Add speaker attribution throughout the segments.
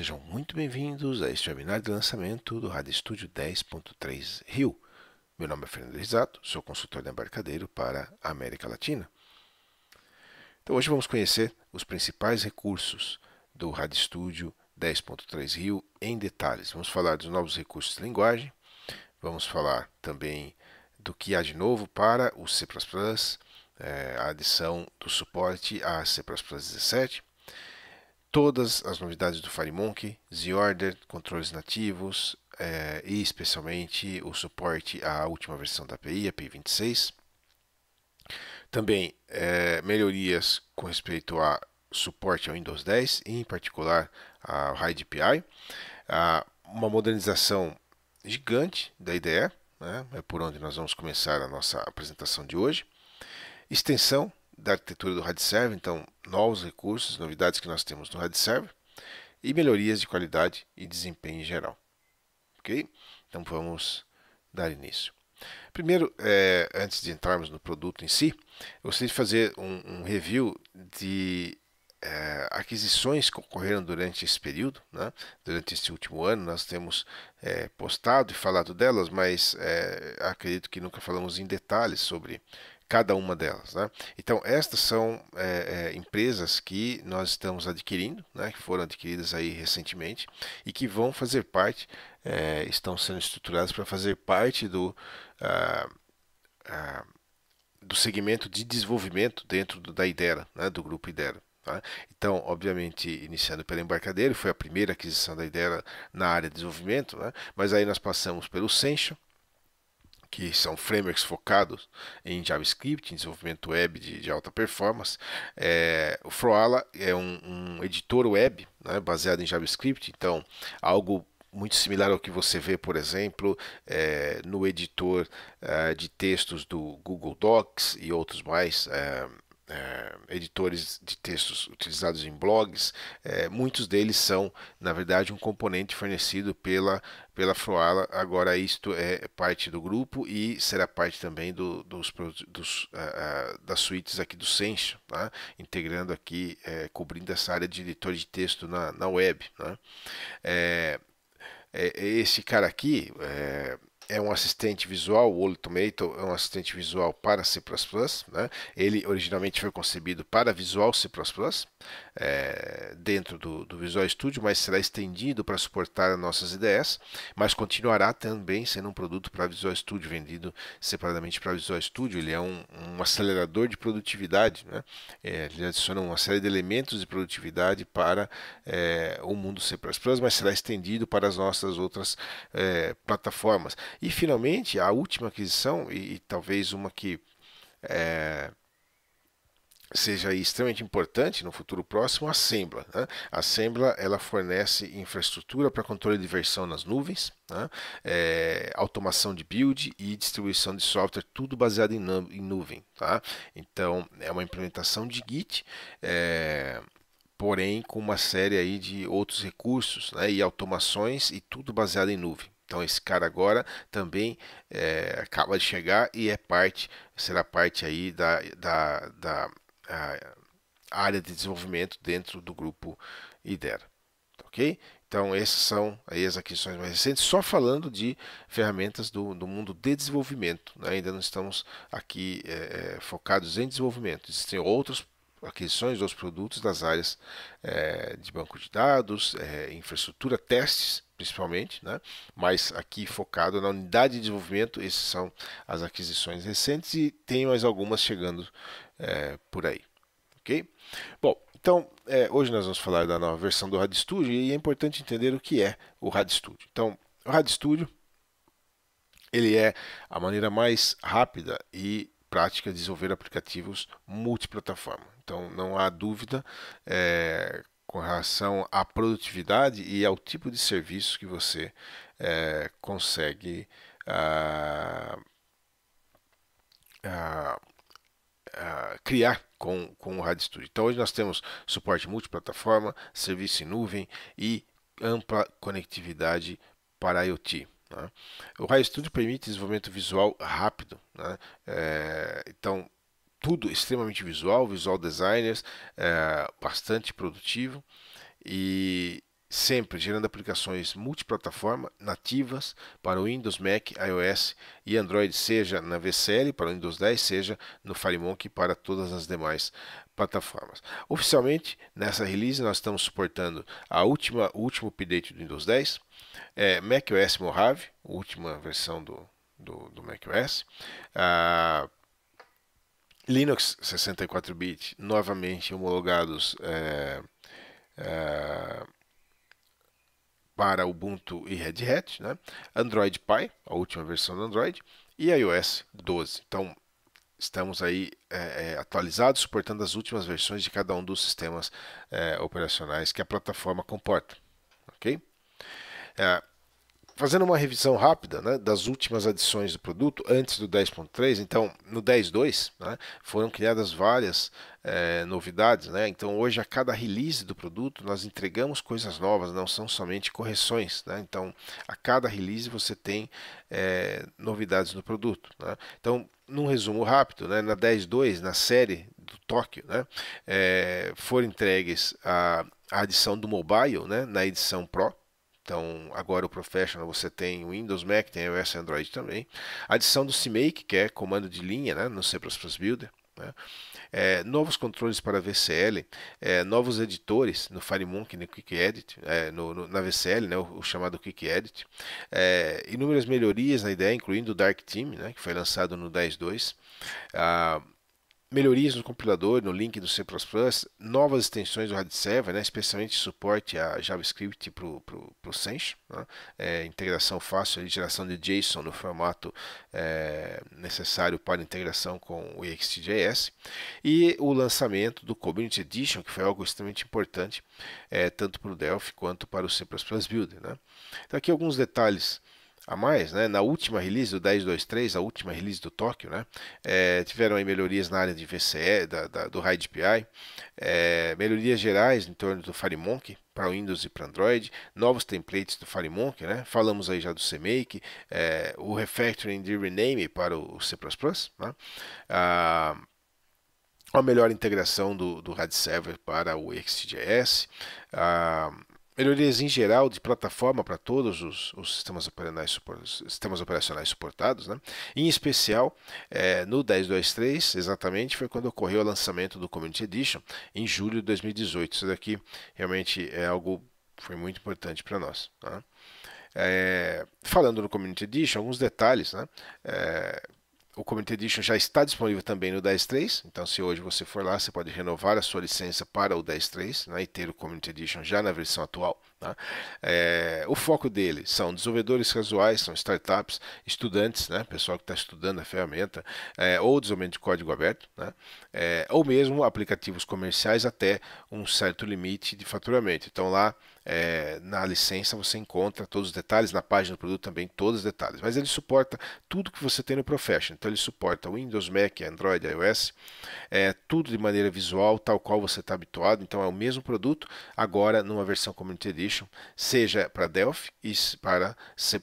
Speaker 1: Sejam muito bem-vindos a este webinar de lançamento do Rádio Estúdio 10.3 Rio. Meu nome é Fernando Rizzato, sou consultor de embarcadeiro para a América Latina. Então hoje vamos conhecer os principais recursos do Rádio Estúdio 10.3 Rio em detalhes. Vamos falar dos novos recursos de linguagem, vamos falar também do que há de novo para o C++, é, a adição do suporte a C++ 17, todas as novidades do FireMonkey, Z-Order, controles nativos é, e especialmente o suporte à última versão da API, API 26. Também é, melhorias com respeito a suporte ao Windows 10 e em particular ao HiDPI, ah, uma modernização gigante da IDE, né? é por onde nós vamos começar a nossa apresentação de hoje, extensão da arquitetura do Server, então novos recursos, novidades que nós temos no Server e melhorias de qualidade e desempenho em geral. Ok? Então vamos dar início. Primeiro, é, antes de entrarmos no produto em si, eu gostaria de fazer um, um review de é, aquisições que ocorreram durante esse período. Né? Durante este último ano, nós temos é, postado e falado delas, mas é, acredito que nunca falamos em detalhes sobre cada uma delas. Né? Então, estas são é, é, empresas que nós estamos adquirindo, né, que foram adquiridas aí recentemente e que vão fazer parte, é, estão sendo estruturadas para fazer parte do, ah, ah, do segmento de desenvolvimento dentro do, da IDERA, né, do grupo IDERA. Tá? Então, obviamente, iniciando pela Embarcadeira, foi a primeira aquisição da IDERA na área de desenvolvimento, né? mas aí nós passamos pelo Sencho, que são frameworks focados em JavaScript, em desenvolvimento web de, de alta performance. É, o Froala é um, um editor web né, baseado em JavaScript, então algo muito similar ao que você vê, por exemplo, é, no editor é, de textos do Google Docs e outros mais é, é, editores de textos utilizados em blogs, é, muitos deles são, na verdade, um componente fornecido pela, pela Froala. Agora, isto é parte do grupo e será parte também do, dos, dos uh, uh, das suítes aqui do Sencho, tá? integrando aqui, é, cobrindo essa área de editor de texto na, na web. Né? esse cara aqui é um assistente visual, o Wall Tomato é um assistente visual para C++, né? ele originalmente foi concebido para Visual C++, é, dentro do, do, Visual Studio, mas será estendido para suportar nossas ideias, mas continuará também sendo um produto para Visual Studio, vendido separadamente para Visual Studio, ele é um, um acelerador de produtividade, né? É, ele adiciona uma série de elementos de produtividade para é, o mundo C++, mas será estendido para as nossas outras é, plataformas. E finalmente, a última aquisição, e, e talvez uma que é, seja extremamente importante no futuro próximo, a Assembla. Né? A Assembla ela fornece infraestrutura para controle de versão nas nuvens, né? é, automação de build e distribuição de software, tudo baseado em, em nuvem. Tá? Então é uma implementação de Git. É, porém com uma série aí de outros recursos né? e automações e tudo baseado em nuvem. Então esse cara agora também é, acaba de chegar e é parte, será parte aí da, da, da ah, área de desenvolvimento dentro do grupo IDERA. Ok? Então essas são aí as aquisições mais recentes, só falando de ferramentas do, do mundo de desenvolvimento. Né? Ainda não estamos aqui é, focados em desenvolvimento. Existem outros aquisições outros produtos das áreas é, de banco de dados, é, infraestrutura, testes principalmente, né? mas aqui focado na unidade de desenvolvimento, essas são as aquisições recentes e tem mais algumas chegando é, por aí. Ok? Bom, então, é, hoje nós vamos falar da nova versão do RadStudio e é importante entender o que é o RadStudio. Então, o RadStudio ele é a maneira mais rápida e prática de desenvolver aplicativos multiplataforma. Então, não há dúvida é, com relação à produtividade e ao tipo de serviço que você é, consegue ah, ah, ah, criar com, com o Rádio Studio. Então, hoje nós temos suporte multiplataforma, serviço em nuvem e ampla conectividade para IoT. Né? O Rádio Studio permite desenvolvimento visual rápido. Né? É, então, tudo extremamente visual, visual designers, é, bastante produtivo e sempre gerando aplicações multiplataforma nativas para o Windows, Mac, iOS e Android, seja na VCL para o Windows 10, seja no FireMonk para todas as demais plataformas. Oficialmente, nessa release nós estamos suportando a última o último update do Windows 10, é, macOS Mojave, última versão do do, do macOS, ah, Linux 64-bit, novamente homologados é, é, para Ubuntu e Red Hat, né? Android Pie, a última versão do Android, e iOS 12. Então, estamos aí é, é, atualizados, suportando as últimas versões de cada um dos sistemas é, operacionais que a plataforma comporta. Ok? É, fazendo uma revisão rápida né, das últimas adições do produto antes do 10.3, então no 10.2 né, foram criadas várias é, novidades. Né? Então hoje a cada release do produto nós entregamos coisas novas, não são somente correções. Né? Então a cada release você tem é, novidades no produto. Né? Então num resumo rápido, né, na 10.2, na série do Tóquio, né, é, foram entregues a, a adição do mobile né, na edição Pro, então, agora o Professional você tem Windows, Mac, tem iOS e Android também. adição do CMake, que é comando de linha né, no C++ Builder. Né? É, novos controles para VCL, é, novos editores no FireMonkey, no QuickEdit, é, no, no, na VCL, né, o, o chamado QuickEdit, é, inúmeras melhorias na ideia, incluindo o Dark Team, né, que foi lançado no 10.2, ah, melhorias no compilador, no link do C++, novas extensões do RadServer, né, especialmente suporte a JavaScript para o Sense, né, é, integração fácil, geração de JSON no formato é, necessário para integração com o XJS, e o lançamento do Community Edition, que foi algo extremamente importante, é, tanto para o Delphi quanto para o C++ Builder. Né. Então aqui alguns detalhes a mais, né? Na última release do 10.2.3, a última release do Tóquio, né? É, tiveram aí melhorias na área de VCE, da, da, do High DPI, é, melhorias gerais em torno do FireMonk para Windows e para Android, novos templates do FireMonk, né? falamos aí já do CMake, é, o refactoring de rename para o C++, né? Ah, a melhor integração do, do Server para o XGS, ah, Melhorias em geral de plataforma para todos os, os sistemas, operacionais, sistemas, operacionais, suportados, né? em especial é, no 10.2.3, exatamente, foi quando ocorreu o lançamento do Community Edition em julho de 2018. Isso daqui realmente é algo foi muito importante para nós. Né? É, falando do Community Edition, alguns detalhes, né? É, o Community Edition já está disponível também no 10.3, então se hoje você for lá, você pode renovar a sua licença para o 10.3 né, e ter o Community Edition já na versão atual. Tá? É, o foco dele são desenvolvedores casuais, são startups, estudantes, né, pessoal que está estudando a ferramenta, é, ou desenvolvimento de código aberto, né, é, ou mesmo aplicativos comerciais até um certo limite de faturamento. Então lá é, na licença você encontra todos os detalhes, na página do produto também todos os detalhes, mas ele suporta tudo que você tem no Professional, então ele suporta Windows, Mac, Android, iOS, é, tudo de maneira visual, tal qual você está habituado, então é o mesmo produto, agora numa versão Community Edition, seja para Delphi e para C++,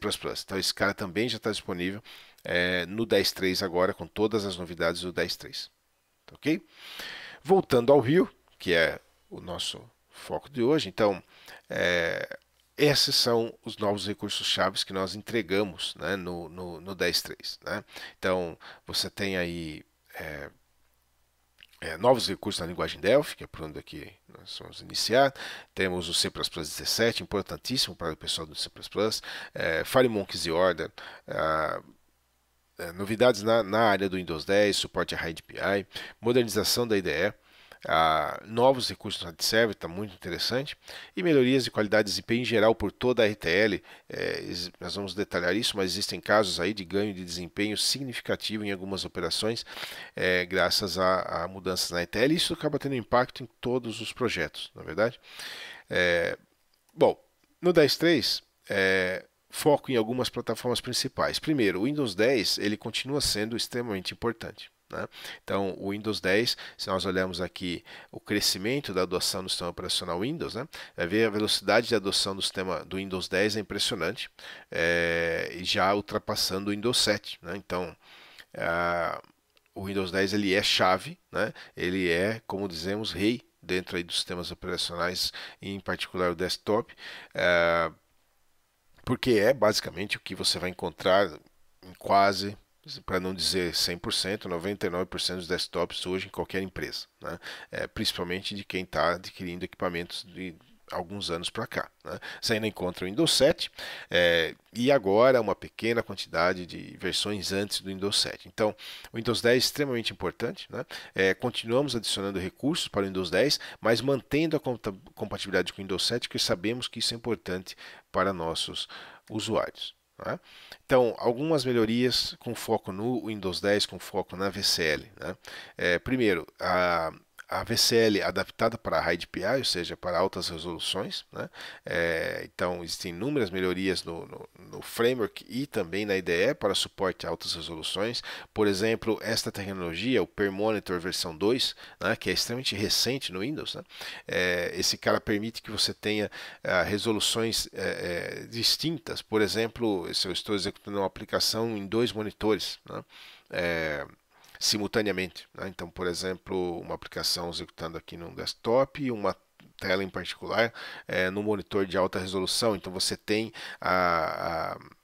Speaker 1: então esse cara também já está disponível é, no 10.3 agora, com todas as novidades do 10.3, ok? Voltando ao Rio, que é o nosso foco de hoje, então é, esses são os novos recursos chaves que nós entregamos né, no, no, no 10.3. Né? Então, você tem aí é, é, novos recursos na linguagem Delphi, que é por onde aqui nós vamos iniciar. Temos o C++ 17, importantíssimo para o pessoal do C++. É, File Monkeys e Order. É, novidades na, na área do Windows 10, suporte a RAID API, modernização da IDE novos recursos na server, está muito interessante, e melhorias de qualidade de desempenho em geral por toda a RTL. É, nós vamos detalhar isso, mas existem casos aí de ganho de desempenho significativo em algumas operações, é, graças a, a, mudanças na RTL. Isso acaba tendo impacto em todos os projetos, na é verdade. É, bom, no 10.3, é, foco em algumas plataformas principais. Primeiro, o Windows 10 ele continua sendo extremamente importante. Né? Então, o Windows 10, se nós olharmos aqui o crescimento da adoção do sistema operacional Windows, né? vai é, ver a velocidade de adoção do sistema do Windows 10 é impressionante, é, já ultrapassando o Windows 7. Né? Então, a, o Windows 10 ele é chave, né? ele é, como dizemos, rei dentro aí dos sistemas operacionais, em particular o desktop, é, porque é basicamente o que você vai encontrar em quase para não dizer 100%, 99% dos desktops hoje em qualquer empresa, né? é, principalmente de quem está adquirindo equipamentos de alguns anos para cá. Né? Você ainda encontra o Windows 7 é, e agora uma pequena quantidade de versões antes do Windows 7. Então, o Windows 10 é extremamente importante. Né? É, continuamos adicionando recursos para o Windows 10, mas mantendo a compatibilidade com o Windows 7, porque sabemos que isso é importante para nossos usuários. Né? Então, algumas melhorias com foco no Windows 10, com foco na VCL. Né? É, primeiro, a a VCL adaptada para High DPI, ou seja, para altas resoluções. Né? É, então, existem inúmeras melhorias no, no, no, framework e também na IDE para suporte a altas resoluções. Por exemplo, esta tecnologia, o PerMonitor versão 2, né, que é extremamente recente no Windows, né? é, esse cara permite que você tenha é, resoluções é, é, distintas. Por exemplo, se eu estou executando uma aplicação em dois monitores, né? É, simultaneamente. Né? Então, por exemplo, uma aplicação executando aqui no desktop, uma tela em particular é, no monitor de alta resolução. Então, você tem a, a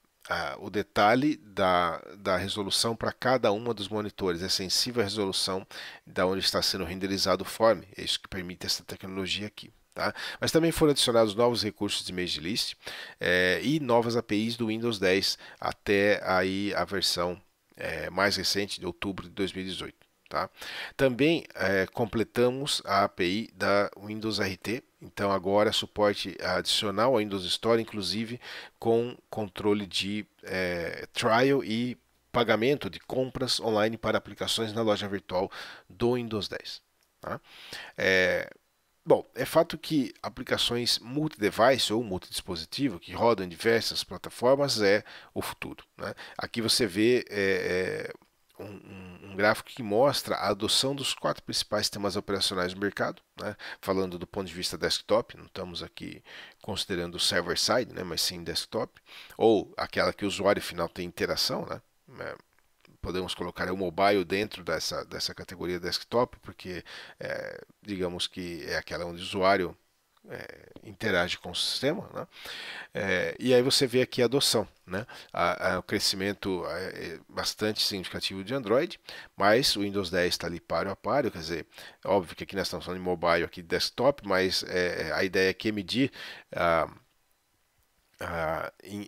Speaker 1: o detalhe da, da resolução para cada uma dos monitores. É sensível à resolução da onde está sendo renderizado o form. É isso que permite essa tecnologia aqui. Tá? Mas também foram adicionados novos recursos de image list é, e novas APIs do Windows 10 até aí a versão é, mais recente, de outubro de 2018. Tá? Também é, completamos a API da Windows RT, então agora suporte adicional ao Windows Store, inclusive com controle de é, trial e pagamento de compras online para aplicações na loja virtual do Windows 10. Tá? É, Bom, é fato que aplicações multi-device ou multi-dispositivo que rodam em diversas plataformas é o futuro. Né? Aqui você vê é, é, um, um, um, gráfico que mostra a adoção dos quatro principais sistemas operacionais do mercado, né? falando do ponto de vista desktop, não estamos aqui considerando server-side, né? mas sim desktop, ou aquela que o usuário final tem interação, né? É, podemos colocar é o mobile dentro dessa, dessa categoria desktop, porque é, digamos que é aquela onde o usuário é, interage com o sistema, né? é, e aí você vê aqui a adoção, né? A, a, o crescimento é, é bastante significativo de Android, mas o Windows 10 está ali páreo a páreo, quer dizer, é óbvio que aqui nós estamos falando de mobile, aqui desktop, mas a ideia é que medir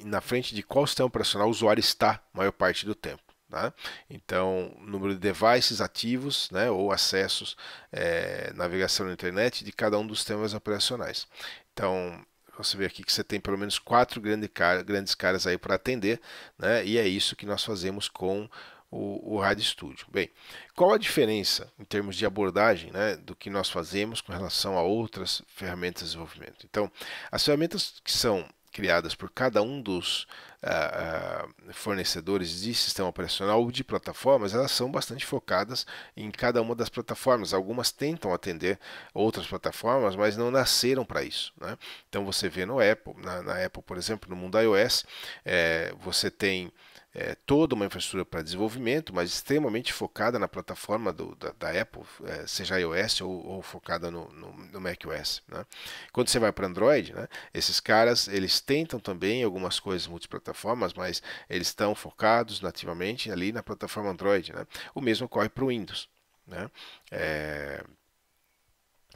Speaker 1: na frente de qual sistema operacional o usuário está a maior parte do tempo. Tá? Então, número de devices ativos né, ou acessos, é, navegação na internet de cada um dos sistemas operacionais. Então, você vê aqui que você tem pelo menos quatro grande car grandes caras aí para atender, né? e é isso que nós fazemos com o, o Rádio Studio. Bem, qual a diferença em termos de abordagem né, do que nós fazemos com relação a outras ferramentas de desenvolvimento? Então, as ferramentas que são criadas por cada um dos uh, fornecedores de sistema operacional ou de plataformas, elas são bastante focadas em cada uma das plataformas. Algumas tentam atender outras plataformas, mas não nasceram para isso. Né? Então você vê no Apple, na, na, Apple, por exemplo, no mundo iOS, é, você tem é, toda uma infraestrutura para desenvolvimento, mas extremamente focada na plataforma do, da, da, Apple, é, seja iOS ou, ou focada no, no, no, macOS. Né? Quando você vai para Android, né, esses caras eles tentam também algumas coisas multiplataformas, mas eles estão focados nativamente ali na plataforma Android. Né? O mesmo ocorre para o Windows. Né? É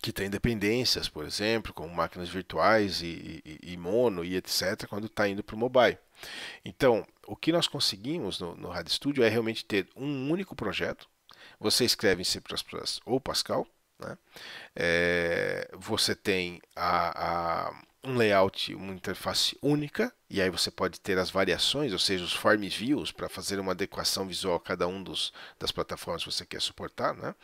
Speaker 1: que tem dependências, por exemplo, como máquinas virtuais e, e, e mono e etc., quando está indo para o mobile. Então, o que nós conseguimos no, no Rad Studio é realmente ter um único projeto. Você escreve em C ou Pascal. Né? É, você tem a, a, um layout, uma interface única, e aí você pode ter as variações, ou seja, os form views, para fazer uma adequação visual a cada um dos, das plataformas que você quer suportar. Né?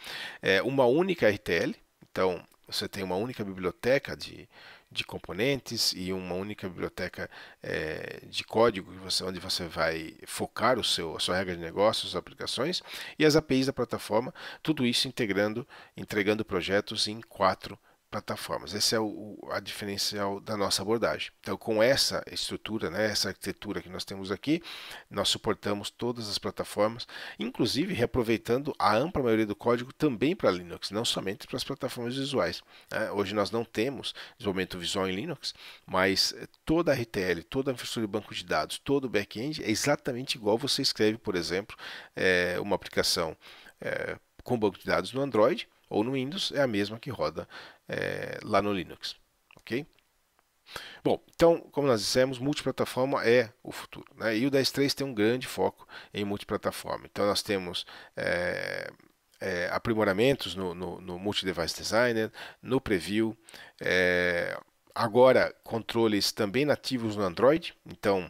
Speaker 1: É, uma única RTL, então, você tem uma única biblioteca de, de componentes e uma única biblioteca é, de código você, onde você vai focar o seu, a sua regra de negócios, as aplicações e as APIs da plataforma, tudo isso integrando, entregando projetos em quatro plataformas. Essa é o, a diferencial da nossa abordagem. Então, com essa estrutura, né, essa arquitetura que nós temos aqui, nós suportamos todas as plataformas, inclusive reaproveitando a ampla maioria do código também para Linux, não somente para as plataformas visuais. Né? Hoje nós não temos desenvolvimento visual em Linux, mas eh, toda a RTL, toda a infraestrutura de banco de dados, todo o back-end é exatamente igual você escreve, por exemplo, é, uma aplicação é, com banco de dados no Android ou no Windows é a mesma que roda é, lá no Linux. Ok? Bom, então, como nós dissemos, multiplataforma é o futuro. Né? E o 10.3 tem um grande foco em multiplataforma. Então, nós temos é, é, aprimoramentos no, no, no Multi-Device Designer, no Preview, é, agora controles também nativos no Android. Então,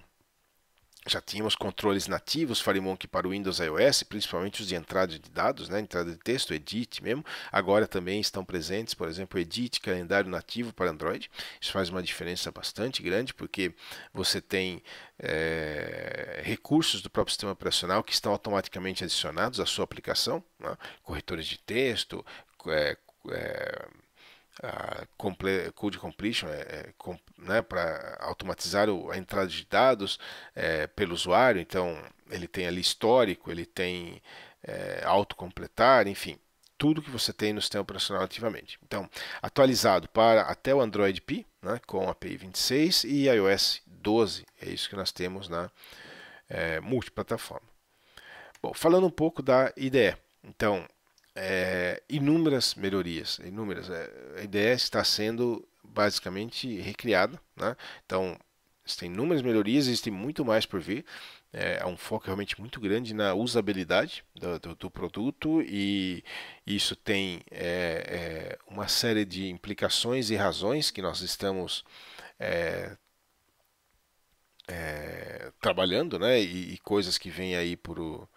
Speaker 1: já tínhamos controles nativos FireMonkey para o Windows iOS, principalmente os de entrada de dados, né, entrada de texto, Edit mesmo. Agora também estão presentes, por exemplo, Edit, calendário nativo para Android. Isso faz uma diferença bastante grande, porque você tem é, recursos do próprio sistema operacional que estão automaticamente adicionados à sua aplicação, né, corretores de texto, é, é, a comple code completion, é, é com, né, para automatizar o, a entrada de dados é, pelo usuário. Então, ele tem ali histórico, ele tem é, autocompletar, enfim, tudo que você tem no sistema operacional ativamente. Então, atualizado para até o Android P, né, com a API 26 e iOS 12. É isso que nós temos na é, multiplataforma. Bom, falando um pouco da IDE. Então, é, inúmeras melhorias, inúmeras. É, a ideia está sendo basicamente recriada, né? Então existem inúmeras melhorias, existe muito mais por vir. É, há um foco realmente muito grande na usabilidade do, do, do produto e isso tem é, é, uma série de implicações e razões que nós estamos é, é, trabalhando, né? E, e, coisas que vêm aí para o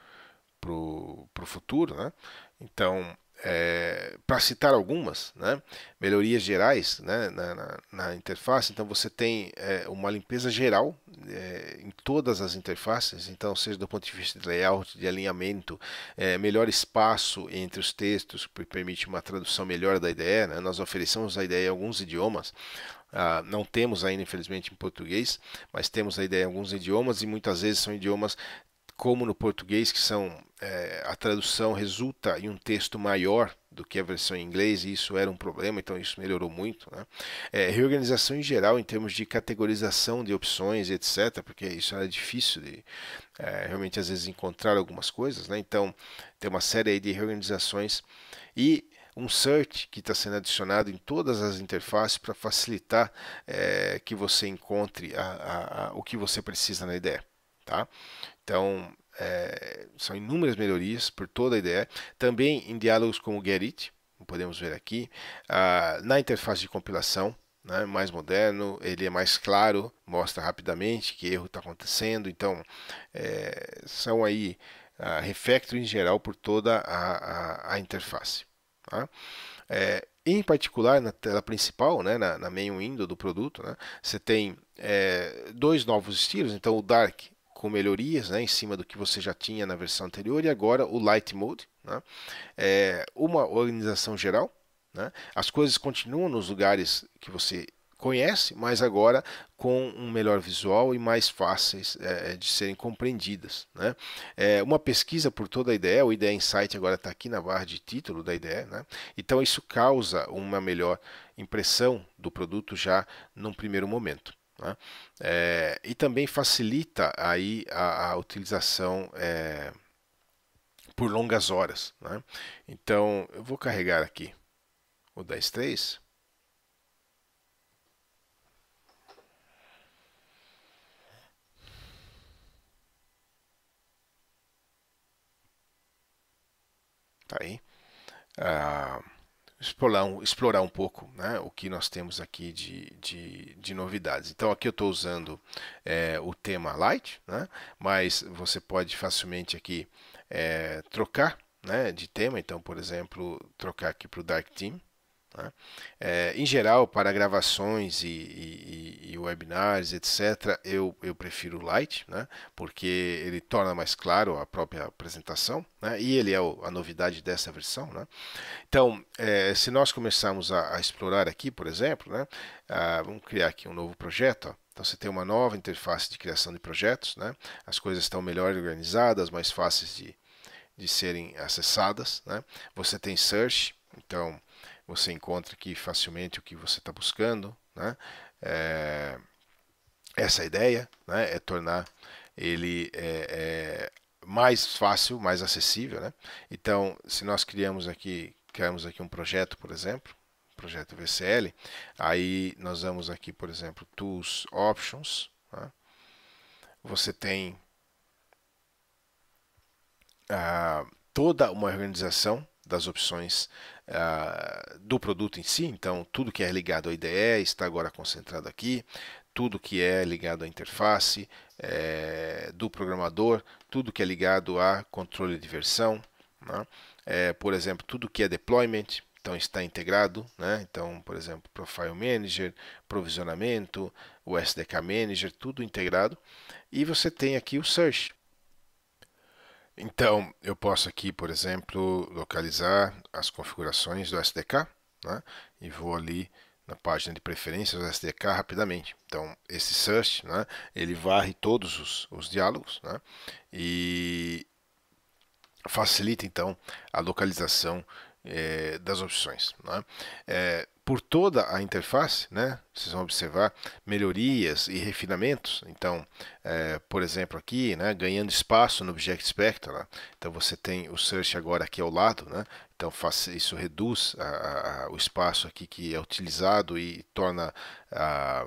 Speaker 1: futuro, né? Então, é, para citar algumas, né, melhorias gerais né, na, na, na, interface, então você tem é, uma limpeza geral é, em todas as interfaces, então seja do ponto de vista de layout, de alinhamento, é, melhor espaço entre os textos, que permite uma tradução melhor da ideia, né, nós oferecemos a ideia em alguns idiomas, ah, não temos ainda, infelizmente, em português, mas temos a ideia em alguns idiomas e muitas vezes são idiomas como no português, que são é, a tradução resulta em um texto maior do que a versão em inglês, e isso era um problema, então isso melhorou muito. Né? É, reorganização em geral, em termos de categorização de opções, etc., porque isso era difícil de é, realmente às vezes encontrar algumas coisas, né? então tem uma série de reorganizações e um search que está sendo adicionado em todas as interfaces para facilitar é, que você encontre a, a, a, o que você precisa na ideia. Tá? Então, é, são inúmeras melhorias por toda a ideia. Também em diálogos como o Gerit, podemos ver aqui, ah, na interface de compilação, né, mais moderno, ele é mais claro, mostra rapidamente que erro está acontecendo. Então, é, são aí ah, em geral por toda a, a, a interface. Tá? É, em particular, na tela principal, né, na, na main window do produto, né, você tem é, dois novos estilos. Então, o Dark com melhorias né, em cima do que você já tinha na versão anterior, e agora o Light Mode, né, é uma organização geral. Né, as coisas continuam nos lugares que você conhece, mas agora com um melhor visual e mais fáceis é, é de serem compreendidas. Né? É, uma pesquisa por toda a ideia, o IDEA Insight agora está aqui na barra de título da ideia, né? então isso causa uma melhor impressão do produto já num primeiro momento. Né? É, e também facilita aí a, a utilização é, por longas horas. Né? Então, eu vou carregar aqui o 10.3. Tá aí. Ah, explorar um, explorar um pouco né, o que nós temos aqui de, de, de novidades. Então, aqui eu estou usando é, o tema Light, né, mas você pode facilmente aqui é, trocar né, de tema. Então, por exemplo, trocar aqui para o Dark Team. Né? É, em geral, para gravações e, e, e webinars, etc., eu, eu prefiro o Light, né? porque ele torna mais claro a própria apresentação né? e ele é o, a novidade dessa versão. Né? Então, é, se nós começarmos a, a, explorar aqui, por exemplo, né? Ah, vamos criar aqui um novo projeto. Ó. Então você tem uma nova interface de criação de projetos, né? as coisas estão melhor organizadas, mais fáceis de, de serem acessadas. Né? Você tem search, então você encontra aqui facilmente o que você está buscando. Né? É, essa é ideia né, é tornar ele é, é mais fácil, mais acessível. Né? Então, se nós criamos aqui, criamos aqui um projeto, por exemplo, projeto VCL, aí nós vamos aqui, por exemplo, Tools Options. Né? Você tem ah, toda uma organização das opções eh, do produto em si, então tudo que é ligado à IDE está agora concentrado aqui, tudo que é ligado à interface é, do programador, tudo que é ligado a controle de versão, né? é, por exemplo, tudo que é deployment, então está integrado, né? então por exemplo, Profile Manager, provisionamento, o SDK Manager, tudo integrado, e você tem aqui o Search, então, eu posso aqui, por exemplo, localizar as configurações do SDK né? e vou ali na página de preferências do SDK rapidamente. Então, esse search, né? ele varre todos os, os diálogos né? e facilita, então, a localização eh, das opções. É, por toda a interface, né? Vocês vão observar melhorias e refinamentos. Então, é, por exemplo, aqui, né, ganhando espaço no Object Spectra. Né? Então, você tem o search agora aqui ao lado, né? Então, faz, isso reduz a, a, o espaço aqui que é utilizado e torna a,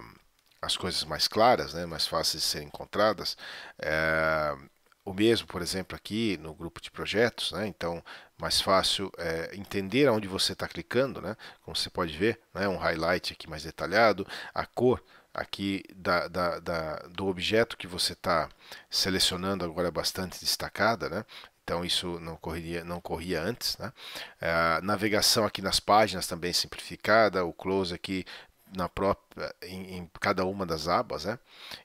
Speaker 1: as coisas mais claras, né? Mais fáceis de serem encontradas. É, o mesmo, por exemplo, aqui no grupo de projetos, né? Então, mais fácil é, entender aonde você está clicando, né? Como você pode ver, né? um highlight aqui mais detalhado, a cor aqui da, da, da do objeto que você está selecionando agora é bastante destacada, né? Então isso não corria, não corria antes, né? É, a navegação aqui nas páginas também simplificada, o close aqui na própria, em, em cada uma das abas, né?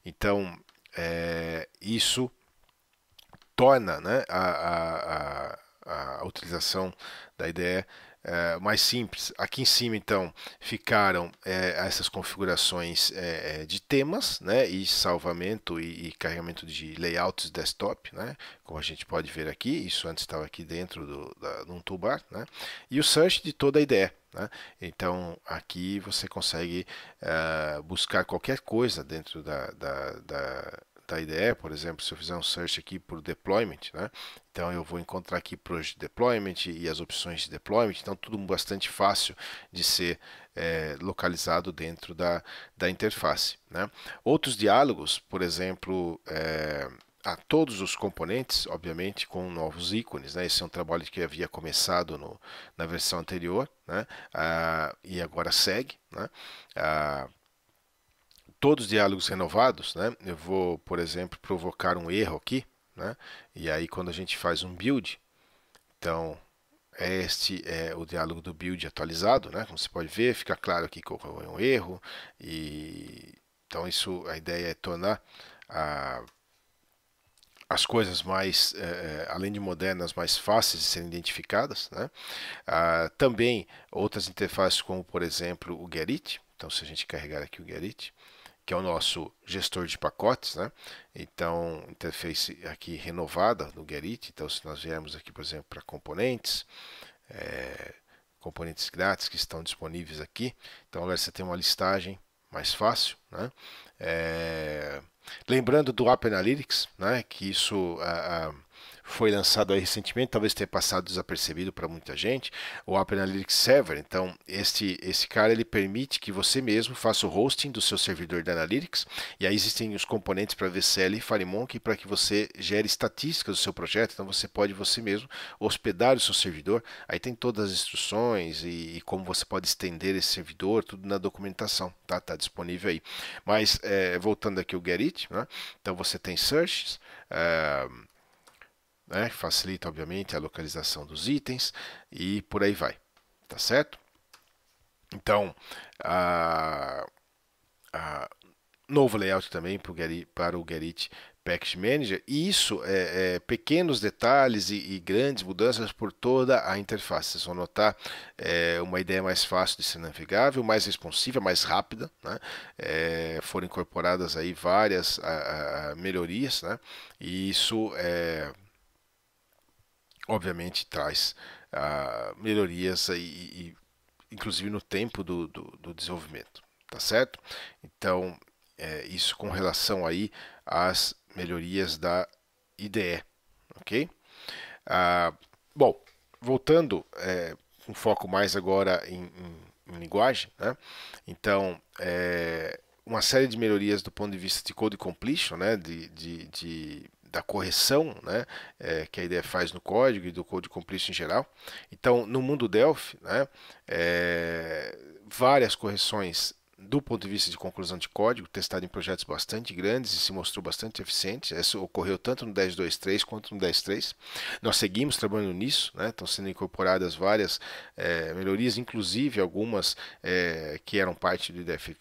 Speaker 1: Então é, isso torna, né? a, a a utilização da IDE é, eh, mais simples. Aqui em cima, então, ficaram é, essas configurações é, de temas, né, e salvamento e, e, carregamento de layouts desktop, né, como a gente pode ver aqui. Isso antes estava aqui dentro do da, num toolbar, né, e o search de toda a ideia. Né? Então, aqui você consegue buscar qualquer coisa dentro da, da, da da IDE, por exemplo, se eu fizer um search aqui por deployment, né? Então eu vou encontrar aqui Project Deployment e as opções de deployment, então tudo bastante fácil de ser é, localizado dentro da, da interface. Né? Outros diálogos, por exemplo, é, a todos os componentes, obviamente, com novos ícones. Né? Esse é um trabalho que havia começado no, na versão anterior né? Ah, e agora segue. Né? Ah, todos os diálogos renovados, né, eu vou, por exemplo, provocar um erro aqui, né, e aí quando a gente faz um build, então este é o diálogo do build atualizado, né, como você pode ver, fica claro aqui que é ocorreu um erro, e então isso, a ideia é tornar a as coisas mais, eh, eh, além de modernas, mais fáceis de serem identificadas. Né? Ah, também outras interfaces, como por exemplo o Gerit. Então, se a gente carregar aqui o Gerit, que é o nosso gestor de pacotes, né? Então, interface então aqui renovada no Gerit. Então, se nós viermos aqui, por exemplo, para componentes, é, componentes grátis que estão disponíveis aqui. Então, agora você tem uma listagem mais fácil, né? É, lembrando do App Analytics, né? Que isso... A, a, foi lançado aí recentemente, talvez tenha passado desapercebido para muita gente, o App Analytics Server. Então, esse esse cara ele permite que você mesmo faça o hosting do seu servidor de Analytics, e aí existem os componentes para VCL e FireMonk para que você gere estatísticas do seu projeto, então você pode você mesmo hospedar o seu servidor, aí tem todas as instruções e, e como você pode estender esse servidor, tudo na documentação, tá? Tá disponível aí. Mas, é, voltando aqui o Get It, né? então você tem searches, eh, né? facilita obviamente a localização dos itens e por aí vai, tá certo? Então, a, a novo layout também para o Gerit, Package Manager, e isso é, é pequenos detalhes e, e, grandes mudanças por toda a interface. Vocês vão notar é, uma ideia mais fácil de ser navegável, mais responsiva, mais rápida. Né? É, foram incorporadas aí várias a, a melhorias, né? e isso é obviamente traz uh, melhorias e, e, inclusive no tempo do, do, do desenvolvimento, tá certo? Então é, isso com relação aí às melhorias da IDE, ok? Uh, bom, voltando é, um foco mais agora em, em, em linguagem, né? Então é, uma série de melhorias do ponto de vista de code completion, né? de, de, de da correção, né, é, que a IDE faz no código e do code complício em geral. Então, no mundo Delphi, né, é, várias correções do ponto de vista de conclusão de código, testado em projetos bastante grandes e se mostrou bastante eficiente. Isso ocorreu tanto no 10.2.3 quanto no 10.3. Nós seguimos trabalhando nisso, né? estão sendo incorporadas várias é, melhorias, inclusive algumas é, que eram parte do IDF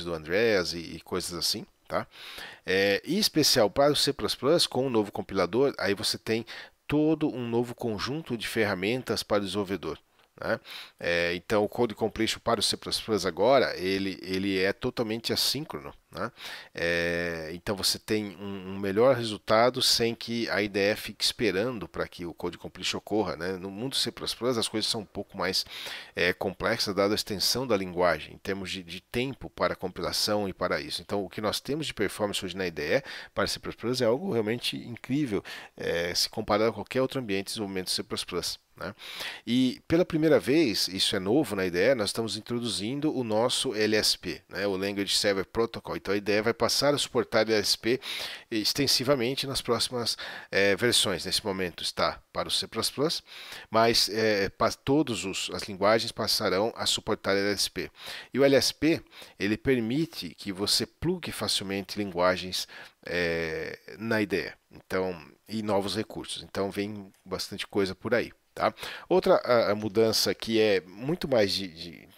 Speaker 1: do Andreas e, e coisas assim. Tá? É, em especial para o C++, com o novo compilador, aí você tem todo um novo conjunto de ferramentas para o desenvolvedor. Né? É, então, o Code Completion para o C++ agora, ele, ele é totalmente assíncrono. Né? É, então você tem um, um, melhor resultado sem que a IDE fique esperando para que o code completion ocorra. Né? No mundo C++ as coisas são um pouco mais é, complexas dada a extensão da linguagem, em termos de, de, tempo para compilação e para isso. Então o que nós temos de performance hoje na IDE para C++ é algo realmente incrível é, se comparado a qualquer outro ambiente de desenvolvimento C++. Né? E pela primeira vez, isso é novo na ideia, nós estamos introduzindo o nosso LSP, né? o Language Server Protocol, então, a ideia vai passar a suportar LSP extensivamente nas próximas é, versões. Nesse momento está para o C++, mas é, eh, todas as linguagens passarão a suportar LSP. E o LSP ele permite que você plugue facilmente linguagens é, na ideia então, e novos recursos. Então vem bastante coisa por aí. Tá? Outra a, a mudança que é muito mais de, de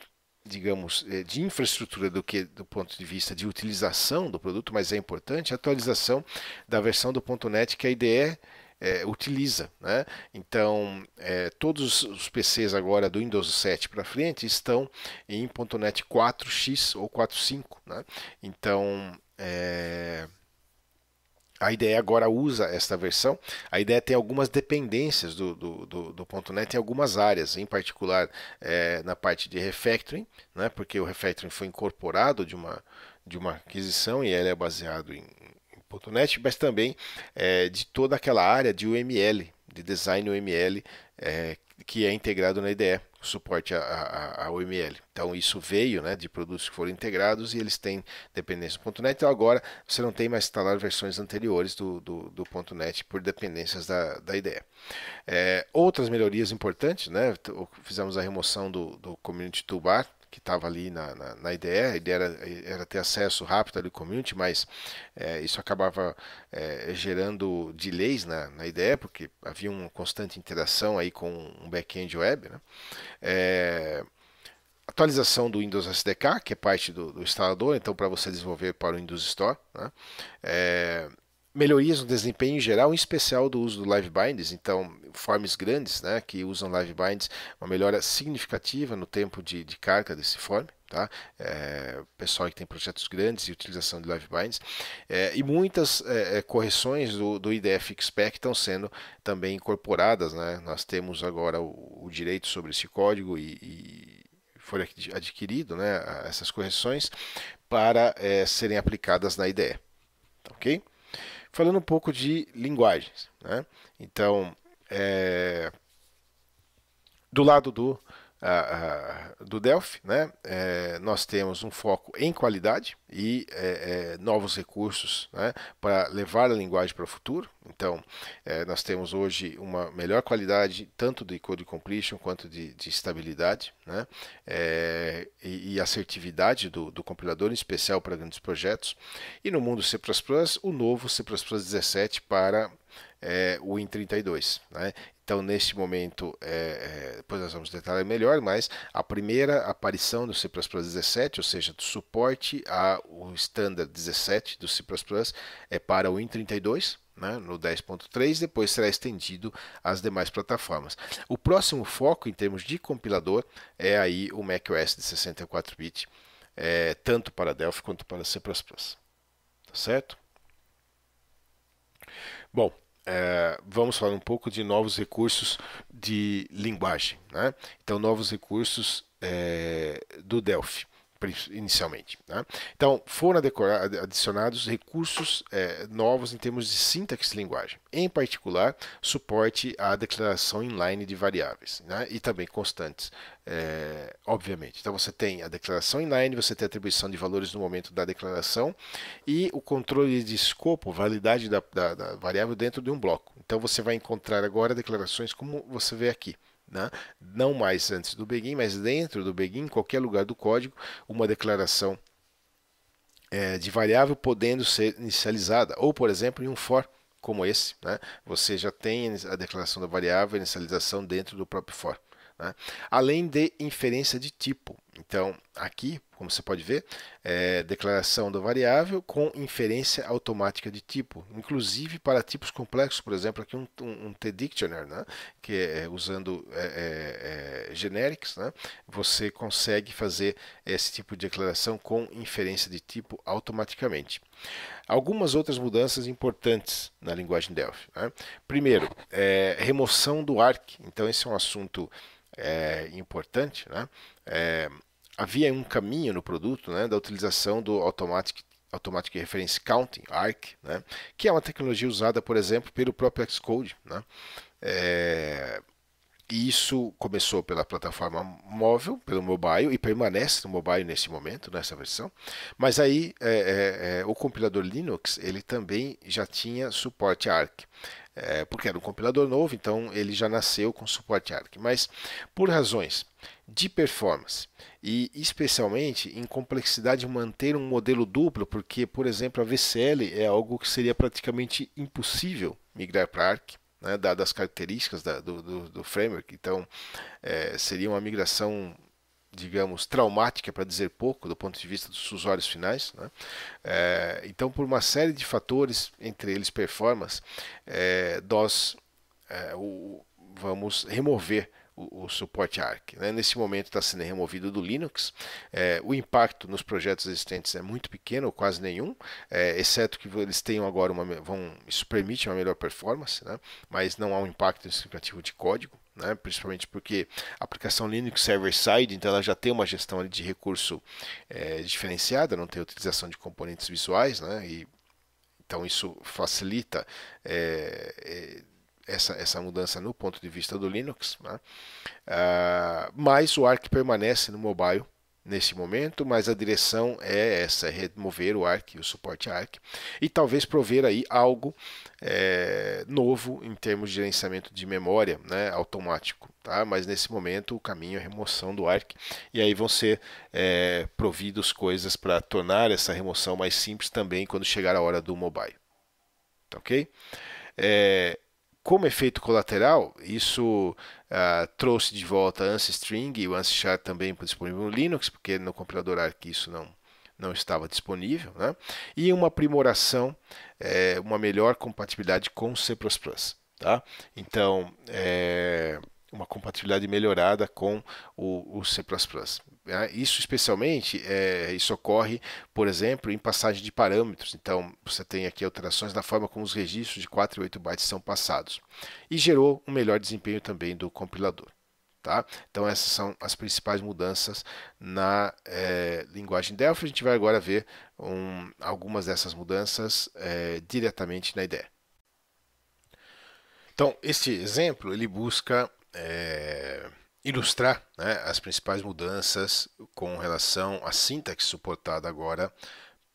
Speaker 1: digamos, eh, de infraestrutura do que do ponto de vista de utilização do produto, mas é importante a atualização da versão do .NET que a IDE é, eh, utiliza. Né? Então, é, todos os PCs agora do Windows 7 para frente estão em .NET 4x ou 4.5. Né? Então, é a IDE agora usa esta versão. A IDE tem algumas dependências do, do, do, do .NET em algumas áreas, em particular é, na parte de refactoring, né, porque o refactoring foi incorporado de uma, de uma aquisição e ele é baseado em, em .NET, mas também é, de toda aquela área de UML, de design UML, é, eh, que é integrado na IDE o suporte ao ML. Então isso veio né, de produtos que foram integrados e eles têm dependência do .NET. Então agora você não tem mais instalar versões anteriores do, do, do .NET por dependências da, da ideia É, outras melhorias importantes, né, fizemos a remoção do, do Community Toolbar, que estava ali na, na, na a ideia era, era, ter acesso rápido ali ao community, mas é, isso acabava é, gerando delays na, na ideia porque havia uma constante interação aí com um back-end web. Né? É, atualização do Windows SDK, que é parte do, do instalador, então para você desenvolver para o Windows Store. Né? É, melhorias no desempenho em geral, em especial do uso do live binds, então forms grandes, né, que usam live binds, uma melhora significativa no tempo de, de carga desse form, tá? É, pessoal que tem projetos grandes e utilização de live binds, é, e muitas é, é correções do, do IDF Spec estão sendo também incorporadas, né? Nós temos agora o, o direito sobre esse código e, e foi adquirido, né, essas correções para é, serem aplicadas na IDE, ok? falando um pouco de linguagens. Né? Então, é, do lado do a, do Delphi, né? É, nós temos um foco em qualidade e é, é, novos recursos né? para levar a linguagem para o futuro. Então, é, nós temos hoje uma melhor qualidade tanto de code completion quanto de, de estabilidade né? É, e, e, assertividade do, do compilador, em especial para grandes projetos. E no mundo C++, o novo C++ 17 para é, o IN32. Né? Então, neste momento, é, é, depois nós vamos detalhar melhor, mas a primeira aparição do C++ 17, ou seja, do suporte ao standard 17 do C++, é para o IN32, né, no 10.3, depois será estendido às demais plataformas. O próximo foco em termos de compilador é aí o macOS de 64-bit, é, tanto para Delphi quanto para C++. Tá certo? Bom, é, vamos falar um pouco de novos recursos de linguagem. Né? Então, novos recursos é, do Delphi inicialmente. Né? Então, foram adicionados recursos é, novos em termos de sintaxe de linguagem, em particular, suporte à declaração inline de variáveis né? e também constantes, é, obviamente. Então, você tem a declaração inline, você tem a atribuição de valores no momento da declaração e o controle de escopo, validade da, da, da variável dentro de um bloco. Então, você vai encontrar agora declarações como você vê aqui né? não mais antes do begin, mas dentro do begin, em qualquer lugar do código, uma declaração é, de variável podendo ser inicializada, ou por exemplo em um for como esse, né? você já tem a declaração da variável e inicialização dentro do próprio for. Né? Além de inferência de tipo, então, aqui, como você pode ver, é declaração da variável com inferência automática de tipo, inclusive para tipos complexos, por exemplo, aqui um, um, um T-Dictionary, né? que é, é usando é, é, é generics, né? você consegue fazer esse tipo de declaração com inferência de tipo automaticamente. Algumas outras mudanças importantes na linguagem Delphi. Né? Primeiro, é, remoção do ARC. Então, esse é um assunto é, importante, né? É, havia um caminho no produto né, da utilização do Automatic, Automatic Reference Counting, ARC, né, que é uma tecnologia usada, por exemplo, pelo próprio Xcode. Né, é, e isso começou pela plataforma móvel, pelo mobile, e permanece no mobile nesse momento, nessa versão. Mas aí é, é, o compilador Linux ele também já tinha suporte ARC. É, porque era um compilador novo, então ele já nasceu com suporte ARC. Mas por razões de performance e especialmente em complexidade manter um modelo duplo, porque, por exemplo, a VCL é algo que seria praticamente impossível migrar para ARC, né, dadas as características da, do, do, do, framework. Então, é, seria uma migração digamos, traumática, para dizer pouco, do ponto de vista dos usuários finais. Né? É, então, por uma série de fatores, entre eles performance, é, nós é, o, vamos remover o, o suporte ARC. Né? Nesse momento está sendo removido do Linux. É, o impacto nos projetos existentes é muito pequeno, ou quase nenhum, é, exceto que eles tenham agora uma. Vão, isso permite uma melhor performance, né? mas não há um impacto significativo de código. Né, principalmente porque a aplicação Linux server-side, então ela já tem uma gestão de recurso é, diferenciada, não tem utilização de componentes visuais, né, e, então isso facilita é, é, essa, essa mudança no ponto de vista do Linux, né? uh, mas o ARC permanece no mobile nesse momento, mas a direção é essa, é remover o ARC, o suporte ARC, e talvez prover aí algo é, novo em termos de gerenciamento de memória né, automático. Tá? Mas nesse momento o caminho é remoção do ARC, e aí vão ser é, providos coisas para tornar essa remoção mais simples também quando chegar a hora do mobile. Tá ok? É, como efeito colateral, isso uh, trouxe de volta ANSI String e o ANSI Char também disponível no Linux, porque no compilador ARC isso não, não estava disponível, né? e uma aprimoração, é, uma melhor compatibilidade com C++. Tá? Então, é, uma compatibilidade melhorada com o, o C++. Né? Isso especialmente é, isso ocorre, por exemplo, em passagem de parâmetros. Então, você tem aqui alterações na forma como os registros de 4 e 8 bytes são passados. E gerou um melhor desempenho também do compilador. Tá? Então essas são as principais mudanças na é, linguagem Delphi. A gente vai agora ver um, algumas dessas mudanças é, diretamente na IDE. Então este exemplo ele busca é, ilustrar né, as principais mudanças com relação à sintaxe suportada agora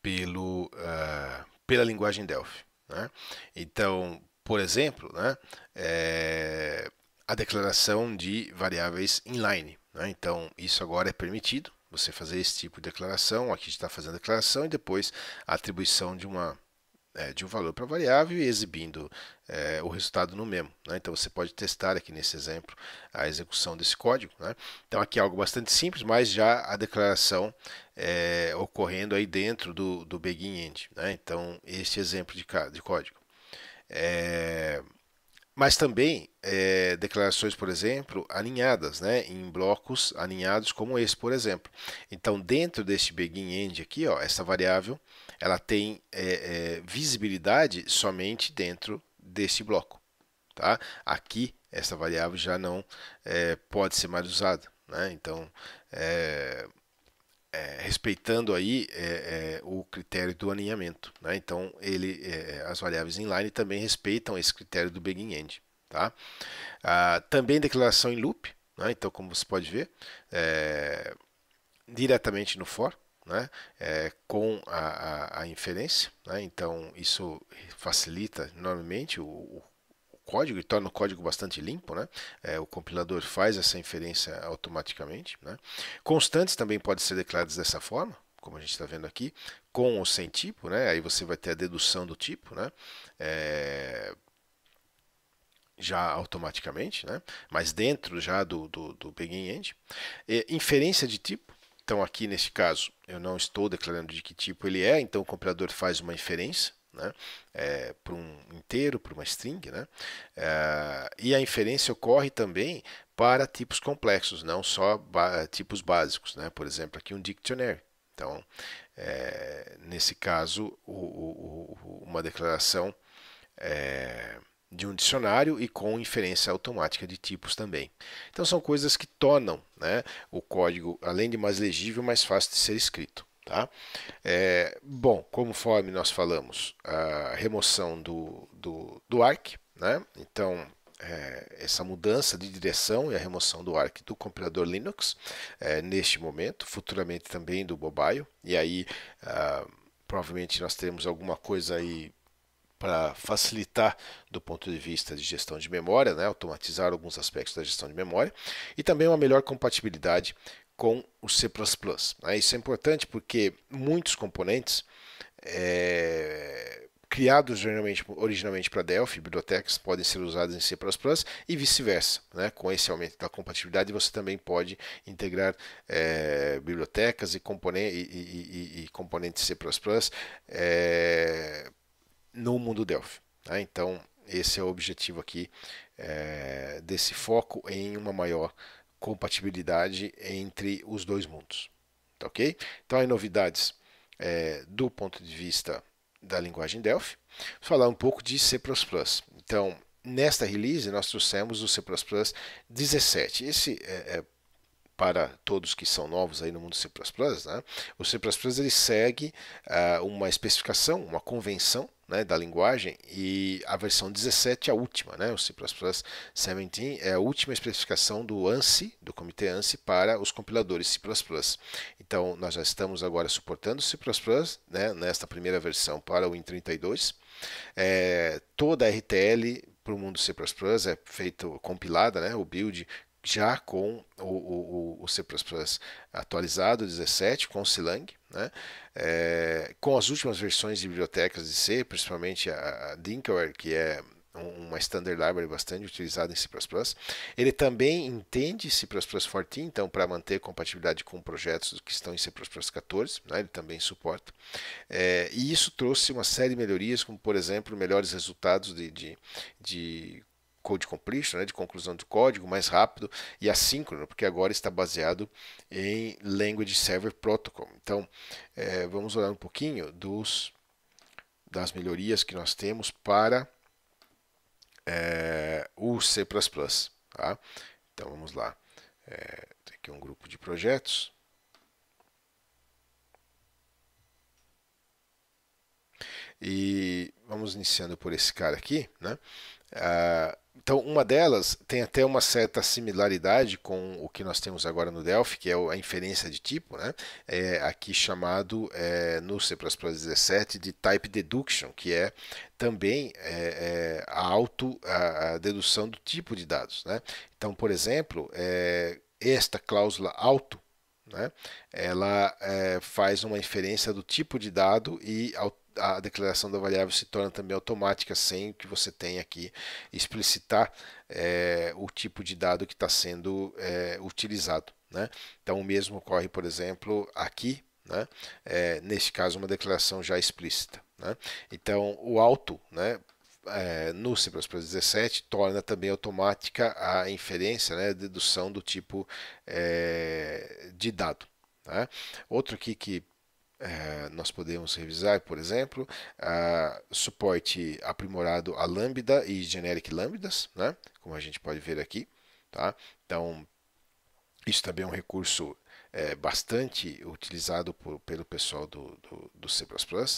Speaker 1: pelo, uh, pela linguagem Delphi. Né? Então, por exemplo, né, é, a declaração de variáveis inline. Né? Então, isso agora é permitido, você fazer esse tipo de declaração, aqui a gente está fazendo a declaração e depois a atribuição de uma é, de um valor para variável e exibindo é, o resultado no mesmo. Né? Então você pode testar aqui nesse exemplo a execução desse código. Né? Então aqui é algo bastante simples, mas já a declaração é, ocorrendo aí dentro do, do begin end. Né? Então este exemplo de, de código. É, mas também é, declarações, por exemplo, alinhadas, né? em blocos alinhados como esse, por exemplo. Então dentro deste begin end aqui, ó, essa variável ela tem é, é, visibilidade somente dentro desse bloco. Tá? Aqui, essa variável já não é, pode ser mais usada. Né? Então, é, é, respeitando aí é, o critério do alinhamento. Né? Então, ele, as variáveis inline também respeitam esse critério do begin end. Tá? Ah, também declaração em loop. Né? Então, como você pode ver, diretamente no for né, é, com a, a, a inferência. Né, então, isso facilita enormemente o, o código e torna o código bastante limpo, né? É, o compilador faz essa inferência automaticamente. Né? Constantes também podem ser declaradas dessa forma, como a gente está vendo aqui, com ou sem tipo, né? Aí você vai ter a dedução do tipo, né? É, já automaticamente, né? Mas dentro já do, do, do begin end. É, inferência de tipo, então, aqui neste caso, eu não estou declarando de que tipo ele é, então o compilador faz uma inferência né? É, para um inteiro, para uma string. Né? É, e a inferência ocorre também para tipos complexos, não só tipos básicos. Né? Por exemplo, aqui um dictionary. Então, é, nesse caso, o, o, o, uma declaração é, de um dicionário e com inferência automática de tipos também. Então são coisas que tornam né, o código, além de mais legível, mais fácil de ser escrito. Tá? É, bom, conforme nós falamos, a remoção do, do, do ARC, né? então é, essa mudança de direção e a remoção do ARC do compilador Linux é, neste momento, futuramente também do Mobile, e aí ah, provavelmente nós teremos alguma coisa aí para facilitar do ponto de vista de gestão de memória, né, automatizar alguns aspectos da gestão de memória e também uma melhor compatibilidade com o C++. Né? Isso é importante porque muitos componentes é, criados originalmente, originalmente para Delphi, bibliotecas podem ser usados em C++ e vice-versa. Né? Com esse aumento da compatibilidade, você também pode integrar é, bibliotecas e, componen e, e, e, componentes C++ é, no mundo Delphi. Tá? Então, esse é o objetivo aqui é, desse foco em uma maior compatibilidade entre os dois mundos. Tá ok? Então, aí novidades é, do ponto de vista da linguagem Delphi. Vou falar um pouco de C++. Então, nesta release, nós trouxemos o C++ 17. Esse é, é para todos que são novos aí no mundo C++, né? o C++ ele segue uh, uma especificação, uma convenção né, da linguagem e a versão 17 é a última, né, o C++ 17 é a última especificação do ANSI, do comitê ANSI para os compiladores C++. Então nós já estamos agora suportando C++, né, nesta primeira versão para o Win32. É, toda a RTL para o mundo C++ é feito compilada, né, o build já com o, o, o C++ atualizado 17, com Silang, né? É, com as últimas versões de bibliotecas de C, principalmente a, a que é uma standard library bastante utilizada em C++. Ele também entende C++ 14, então para manter compatibilidade com projetos que estão em C++ 14, né, ele também suporta. É, e isso trouxe uma série de melhorias, como por exemplo melhores resultados de, de, de code completion, né, de conclusão do código, mais rápido e assíncrono, porque agora está baseado em Language Server Protocol. Então, é, vamos olhar um pouquinho dos, das melhorias que nós temos para é, o C++. Tá? Então, vamos lá. É, tem aqui um grupo de projetos. E vamos iniciando por esse cara aqui, né? Uh, então, uma delas tem até uma certa similaridade com o que nós temos agora no Delphi, que é a inferência de tipo, né? É aqui chamado é, no C++ 17 de Type Deduction, que é também é, é a auto a, dedução do tipo de dados, né? Então, por exemplo, é, esta cláusula auto né? ela é, faz uma inferência do tipo de dado e ao a declaração da variável se torna também automática sem que você tenha que explicitar é, o tipo de dado que está sendo é, utilizado. Né? Então, o mesmo ocorre, por exemplo, aqui, né? é, neste caso, uma declaração já explícita. Né? Então, o auto, é, no C++ 17 torna também automática a inferência, né, a dedução do tipo é, de dado. Né? Outro aqui que eh, nós podemos revisar, por exemplo, suporte aprimorado a Lambda e generic Lambdas, né? como a gente pode ver aqui. Tá? Então, isso também é um recurso é, bastante utilizado por, pelo pessoal do, do, do C++,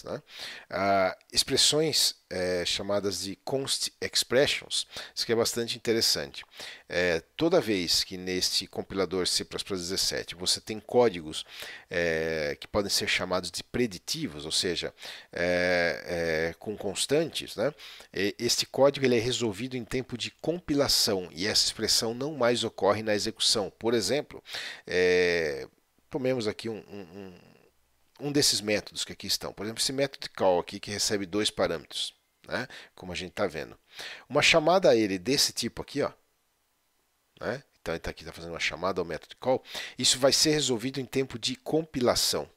Speaker 1: né? ah, expressões é, chamadas de const expressions, isso que é bastante interessante. É, toda vez que neste compilador C++ 17 você tem códigos é, que podem ser chamados de preditivos, ou seja, é, é, com constantes, né? este código ele é resolvido em tempo de compilação e essa expressão não mais ocorre na execução. Por exemplo, é, Tomemos aqui um, um, um desses métodos que aqui estão. Por exemplo, esse método call aqui que recebe dois parâmetros, né? como a gente está vendo. Uma chamada a ele desse tipo aqui, ó, né? então ele está aqui tá fazendo uma chamada ao método call, isso vai ser resolvido em tempo de compilação.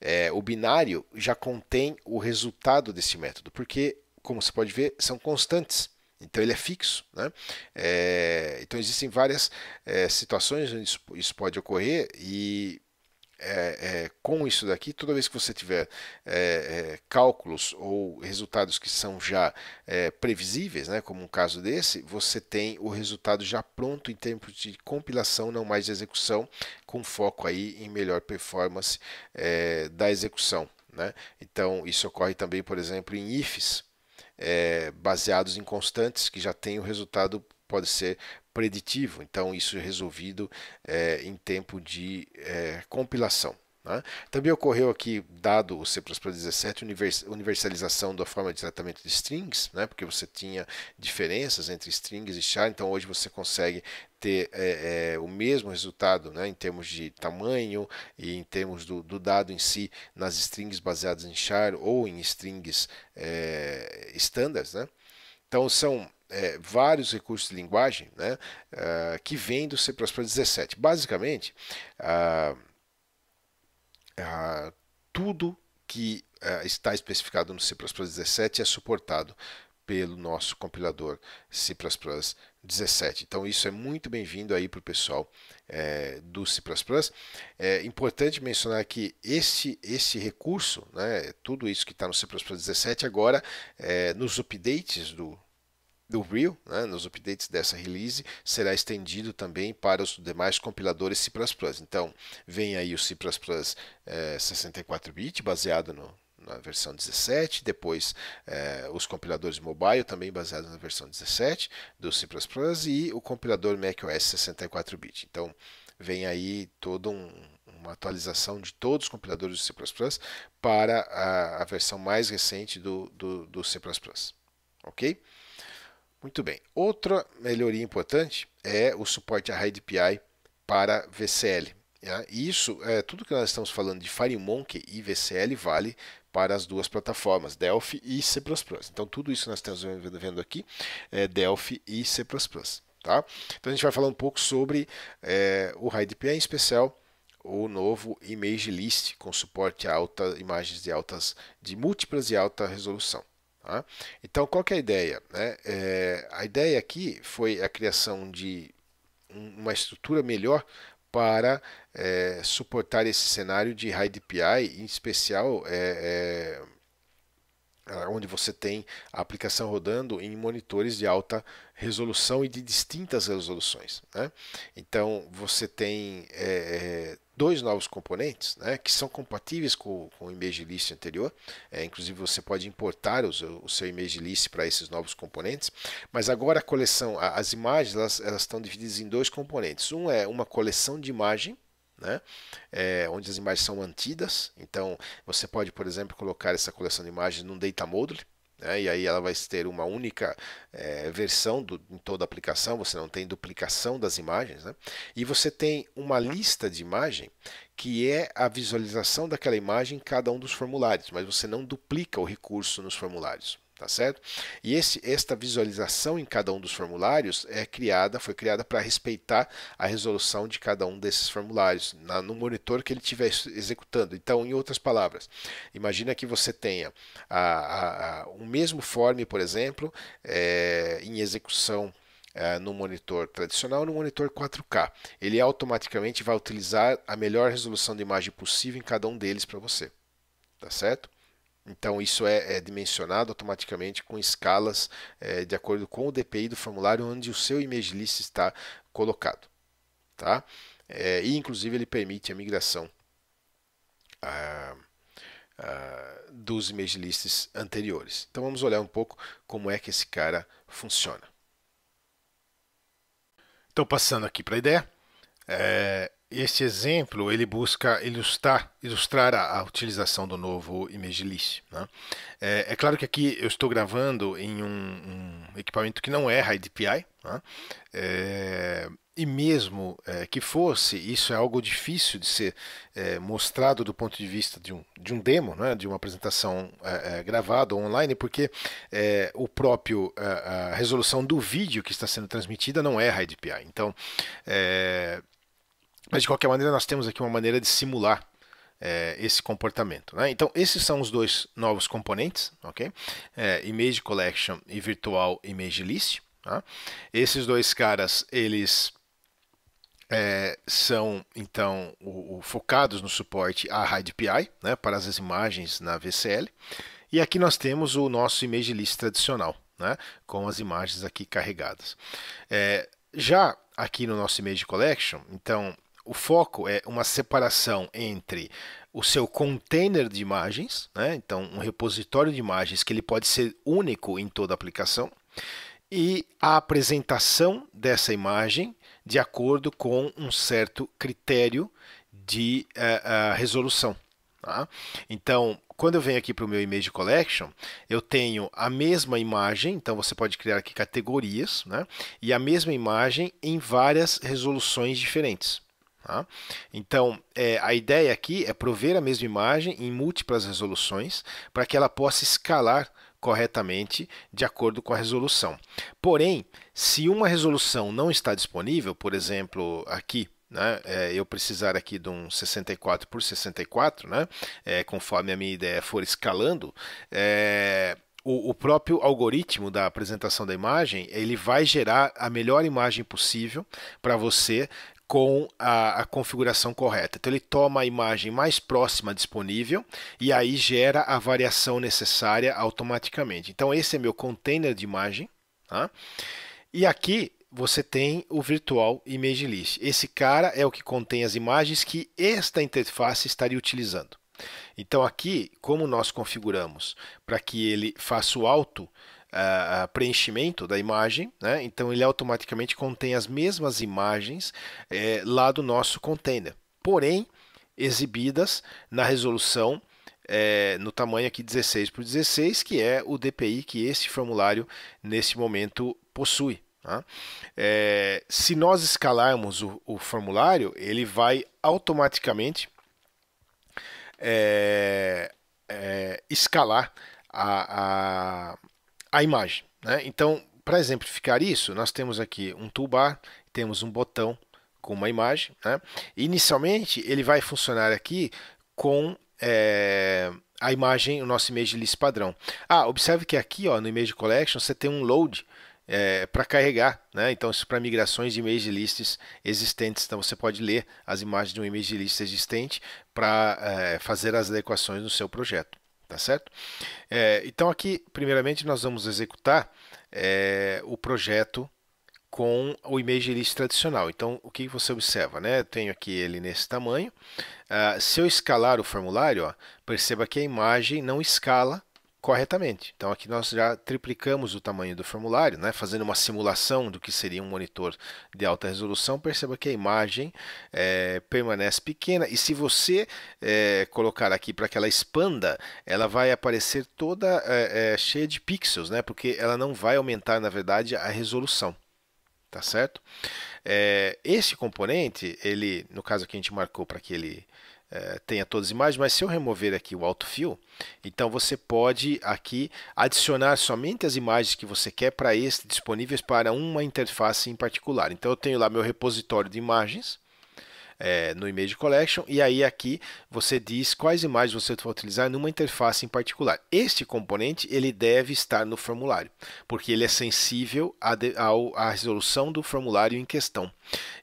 Speaker 1: É, o binário já contém o resultado desse método, porque, como você pode ver, são constantes. Então ele é fixo. Né? É, então existem várias é, situações onde isso, isso, pode ocorrer e é, é, com isso daqui, toda vez que você tiver é, é cálculos ou resultados que são já é, previsíveis, né, como um caso desse, você tem o resultado já pronto em termos de compilação, não mais de execução, com foco aí em melhor performance é, da execução. Né? Então, isso ocorre também, por exemplo, em IFs, baseados em constantes, que já tem o resultado pode ser preditivo, então isso é resolvido é, em tempo de é, compilação. Né? Também ocorreu aqui, dado o C++ 17, universalização da forma de tratamento de strings, né? porque você tinha diferenças entre strings e char, então hoje você consegue ter é, é, o mesmo resultado né, em termos de tamanho e em termos do, do, dado em si nas strings baseadas em char ou em strings é, standards. Né? Então são é, vários recursos de linguagem né, uh, que vêm do C++ 17. Basicamente, uh, uh, tudo que está especificado no C++ 17 é suportado pelo nosso compilador C++ 17. Então isso é muito bem-vindo aí para o pessoal é, do C++. É importante mencionar que esse, esse recurso, né, tudo isso que está no C++ 17 agora, é, nos updates do do Real, né, nos updates dessa release, será estendido também para os demais compiladores C++. Então, vem aí o C++ é, eh, 64-bit, baseado no, na versão 17, depois eh, os compiladores mobile também baseados na versão 17 do C++ e o compilador macOS 64-bit. Então vem aí toda um, uma atualização de todos os compiladores do C++ para a, a versão mais recente do, do, do C++, ok? Muito bem. Outra melhoria importante é o suporte a RIDPI para VCL. Né? Isso, é, tudo que nós estamos falando de FireMonkey e VCL vale para as duas plataformas, Delphi e C++. Então, tudo isso que nós estamos vendo aqui é Delphi e C++. Tá? Então, a gente vai falar um pouco sobre é, o RIDPI, em especial o novo Image List, com suporte a alta, imagens de, altas, de múltiplas e alta resolução. Tá? Então, qual é a ideia? Né? É, a ideia aqui foi a criação de uma estrutura melhor para é, suportar esse cenário de high DPI, em especial é, é, onde você tem a aplicação rodando em monitores de alta resolução e de distintas resoluções. Né? Então, você tem é, é, dois novos componentes né, que são compatíveis com, com o image list anterior. É, inclusive, você pode importar o seu image list para esses novos componentes. Mas agora a coleção, as imagens, elas, elas estão divididas em dois componentes. Um é uma coleção de imagem né? É, onde as imagens são mantidas. Então, você pode, por exemplo, colocar essa coleção de imagens num data né? E aí ela vai ter uma única é, versão do, em toda a aplicação, você não tem duplicação das imagens. Né? E você tem uma lista de imagem que é a visualização daquela imagem em cada um dos formulários, mas você não duplica o recurso nos formulários tá certo? E esse, esta visualização em cada um dos formulários é criada, foi criada para respeitar a resolução de cada um desses formulários na, no monitor que ele estiver executando. Então, em outras palavras, imagina que você tenha a, a, a, o mesmo form, por exemplo, é, em execução eh, no monitor tradicional no monitor 4K. Ele automaticamente vai utilizar a melhor resolução de imagem possível em cada um deles para você. Tá certo? Então, isso é, é, dimensionado automaticamente com escalas é, de acordo com o DPI do formulário onde o seu image list está colocado. Tá? É, e, inclusive, ele permite a migração ah, ah, dos image lists anteriores. Então, vamos olhar um pouco como é que esse cara funciona. Então, passando aqui para a ideia, é, este exemplo ele busca ilustrar, ilustrar a, a utilização do novo ImageList. Né? É, é, claro que aqui eu estou gravando em um, um equipamento que não é High né? é, e mesmo é, que fosse, isso é algo difícil de ser é, mostrado do ponto de vista de um, de um demo, né? de uma apresentação é, é, gravada online, porque é, o próprio a, a, resolução do vídeo que está sendo transmitida não é High Então, Então, mas de qualquer maneira, nós temos aqui uma maneira de simular é, esse comportamento. Né? Então, esses são os dois novos componentes, ok? É, Image Collection e Virtual Image List. Tá? Esses dois caras, eles é, são então o, o, focados no suporte a HidePI né, para as imagens na VCL. E aqui nós temos o nosso image list tradicional, né, com as imagens aqui carregadas. É, já aqui no nosso image collection, então o foco é uma separação entre o seu container de imagens, né? então um repositório de imagens que ele pode ser único em toda a aplicação, e a apresentação dessa imagem de acordo com um certo critério de uh, uh, resolução. Tá? Então, quando eu venho aqui para o meu Image Collection, eu tenho a mesma imagem, então você pode criar aqui categorias, né? e a mesma imagem em várias resoluções diferentes. Tá? Então, é, a ideia aqui é prover a mesma imagem em múltiplas resoluções para que ela possa escalar corretamente de acordo com a resolução. Porém, se uma resolução não está disponível, por exemplo, aqui né, é, eu precisar aqui de um 64 por 64, né, é, conforme a minha ideia for escalando, é, o, o, próprio algoritmo da apresentação da imagem ele vai gerar a melhor imagem possível para você com a, a, configuração correta. Então ele toma a imagem mais próxima disponível e aí gera a variação necessária automaticamente. Então esse é meu container de imagem. Tá? E aqui você tem o virtual image list. Esse cara é o que contém as imagens que esta interface estaria utilizando. Então aqui, como nós configuramos para que ele faça o auto, uh, preenchimento da imagem, né? então ele automaticamente contém as mesmas imagens é, lá do nosso container, porém exibidas na resolução é, no tamanho aqui 16 por 16, que é o DPI que esse formulário nesse momento possui. Tá? É, se nós escalarmos o, o, formulário, ele vai automaticamente é, é escalar a a imagem. Né? Então, para exemplificar isso, nós temos aqui um toolbar, temos um botão com uma imagem. Né? Inicialmente, ele vai funcionar aqui com é, a imagem, o nosso image list padrão. Ah, observe que aqui ó, no image collection você tem um load é, para carregar. Né? Então, isso para migrações de image lists existentes. Então, você pode ler as imagens de um image list existente para é, fazer as adequações no seu projeto tá certo? É, então aqui, primeiramente, nós vamos executar é, o projeto com o image list tradicional. Então, o que você observa, né? Eu tenho aqui ele nesse tamanho. Ah, se eu escalar o formulário, ó, perceba que a imagem não escala corretamente. Então aqui nós já triplicamos o tamanho do formulário, né? fazendo uma simulação do que seria um monitor de alta resolução, perceba que a imagem é, permanece pequena e se você é, colocar aqui para que ela expanda, ela vai aparecer toda é, é, cheia de pixels, né? porque ela não vai aumentar na verdade a resolução tá certo? É, esse componente, ele, no caso que a gente marcou para que ele é, eh, tenha todas as imagens, mas se eu remover aqui o autofill, então você pode aqui adicionar somente as imagens que você quer para este disponíveis para uma interface em particular. Então eu tenho lá meu repositório de imagens, é, no Image Collection e aí aqui você diz quais imagens você vai utilizar numa interface em particular. Este componente ele deve estar no formulário, porque ele é sensível à, resolução do formulário em questão.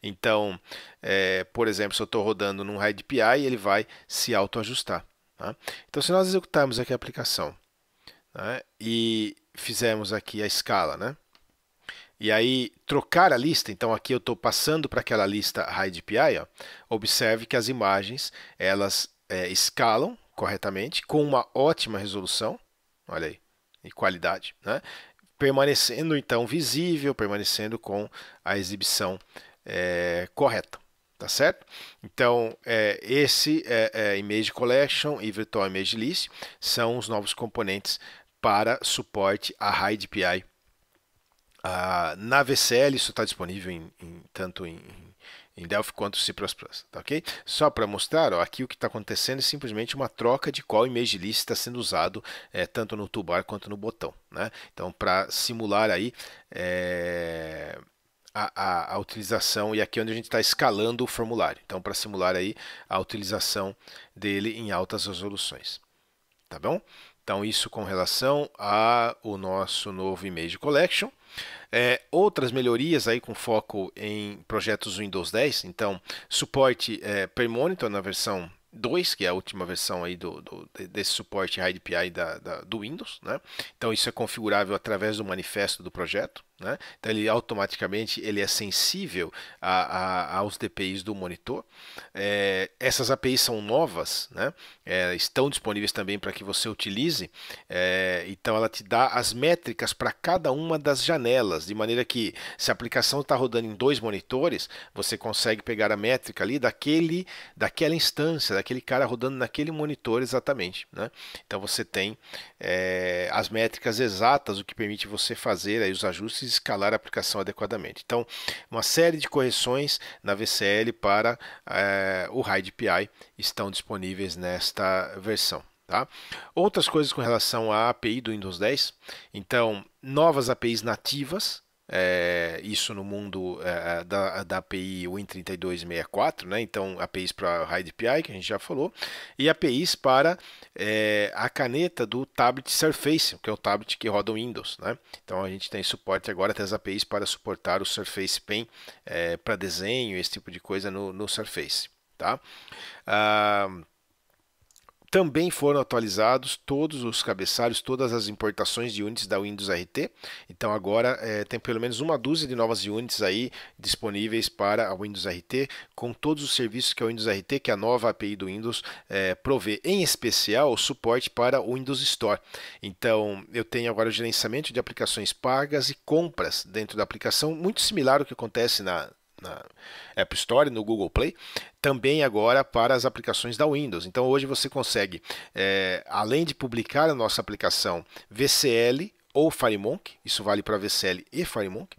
Speaker 1: Então, é, por exemplo, se eu estou rodando num RED PI, ele vai se autoajustar. Tá? Então, se nós executarmos aqui a aplicação né, e fizemos aqui a escala, né? E aí, trocar a lista, então aqui eu estou passando para aquela lista HiDPI, ó. observe que as imagens elas é, escalam corretamente, com uma ótima resolução, olha aí, e qualidade, né? permanecendo então visível, permanecendo com a exibição é, correta. Tá certo? Então, é, esse é, é Image Collection e Virtual Image List são os novos componentes para suporte a HiDPI ah, na VCL isso está disponível em, em, tanto em, em Delphi quanto C++, tá ok? Só para mostrar, ó, aqui o que está acontecendo é simplesmente uma troca de qual image list está sendo usado é, tanto no toolbar quanto no botão, né? Então, para simular aí é, a, a, a, utilização, e aqui é onde a gente está escalando o formulário, então para simular aí a utilização dele em altas resoluções, tá bom? Então, isso com relação ao nosso novo image collection, é, outras melhorias aí com foco em projetos Windows 10, então suporte é, monitor na versão 2, que é a última versão aí do, do desse suporte RIDE da, da, do Windows, né? Então isso é configurável através do manifesto do projeto. Né? Então ele automaticamente ele é sensível a, a, aos DPIs do monitor. É, essas APIs são novas, né? é, estão disponíveis também para que você utilize. É, então ela te dá as métricas para cada uma das janelas, de maneira que se a aplicação está rodando em dois monitores, você consegue pegar a métrica ali daquele, daquela instância, daquele cara rodando naquele monitor exatamente. Né? Então você tem é, as métricas exatas, o que permite você fazer aí os ajustes escalar a aplicação adequadamente. Então, uma série de correções na VCL para é, o RAID PI estão disponíveis nesta versão. Tá? Outras coisas com relação à API do Windows 10, então novas APIs nativas é, isso no mundo é, é da, da API Win3264, né? então APIs para HidePI, que a gente já falou, e APIs para é, a caneta do tablet Surface, que é o tablet que roda o Windows. Né? Então a gente tem suporte agora até as APIs para suportar o Surface Pen é, para desenho, esse tipo de coisa no, no Surface. Tá? Ah, também foram atualizados todos os cabeçalhos, todas as importações de units da Windows RT. Então agora é, tem pelo menos uma dúzia de novas units aí disponíveis para a Windows RT, com todos os serviços que a Windows RT, que é a nova API do Windows, é, provê, em especial o suporte para o Windows Store. Então eu tenho agora o gerenciamento de aplicações pagas e compras dentro da aplicação, muito similar ao que acontece na, na App Store, no Google Play, também agora para as aplicações da Windows. Então hoje você consegue, é, além de publicar a nossa aplicação VCL ou FireMonk, isso vale para VCL e FireMonk,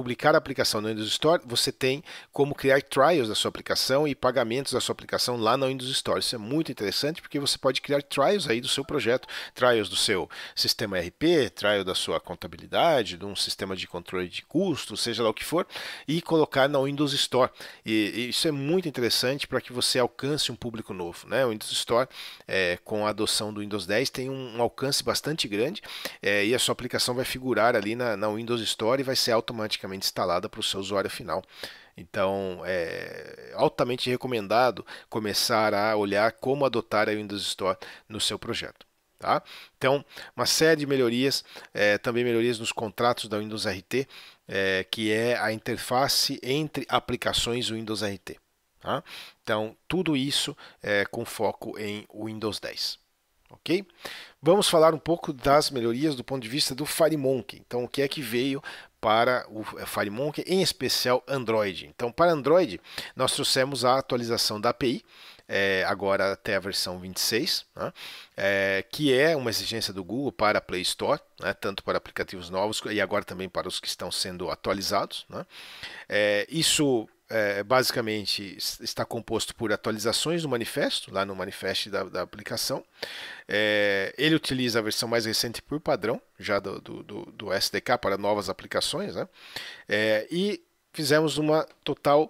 Speaker 1: publicar a aplicação no Windows Store, você tem como criar trials da sua aplicação e pagamentos da sua aplicação lá no Windows Store. Isso é muito interessante porque você pode criar trials aí do seu projeto, trials do seu sistema RP, trial da sua contabilidade, de um sistema de controle de custo, seja lá o que for, e colocar na Windows Store. E, e isso é muito interessante para que você alcance um público novo. Né? O Windows Store, é, com a adoção do Windows 10, tem um, um alcance bastante grande é, e a sua aplicação vai figurar ali na, na Windows Store e vai ser automaticamente automaticamente instalada para o seu usuário final. Então, é altamente recomendado começar a olhar como adotar a Windows Store no seu projeto. Tá? Então, uma série de melhorias, é, também melhorias nos contratos da Windows RT, é, que é a interface entre aplicações Windows RT. Tá? Então, tudo isso é, com foco em Windows 10. Ok? Vamos falar um pouco das melhorias do ponto de vista do FireMonkey. Então, o que é que veio para o eh, FireMonkey, em especial Android. Então, para Android, nós trouxemos a atualização da API, é, eh, agora até a versão 26, né? é, que é uma exigência do Google para a Play Store, né? tanto para aplicativos novos e agora também para os que estão sendo atualizados. Né? É, isso é, basicamente está composto por atualizações do manifesto, lá no manifesto da, da aplicação. É, ele utiliza a versão mais recente por padrão, já do, do, do SDK para novas aplicações, né? É, e fizemos uma total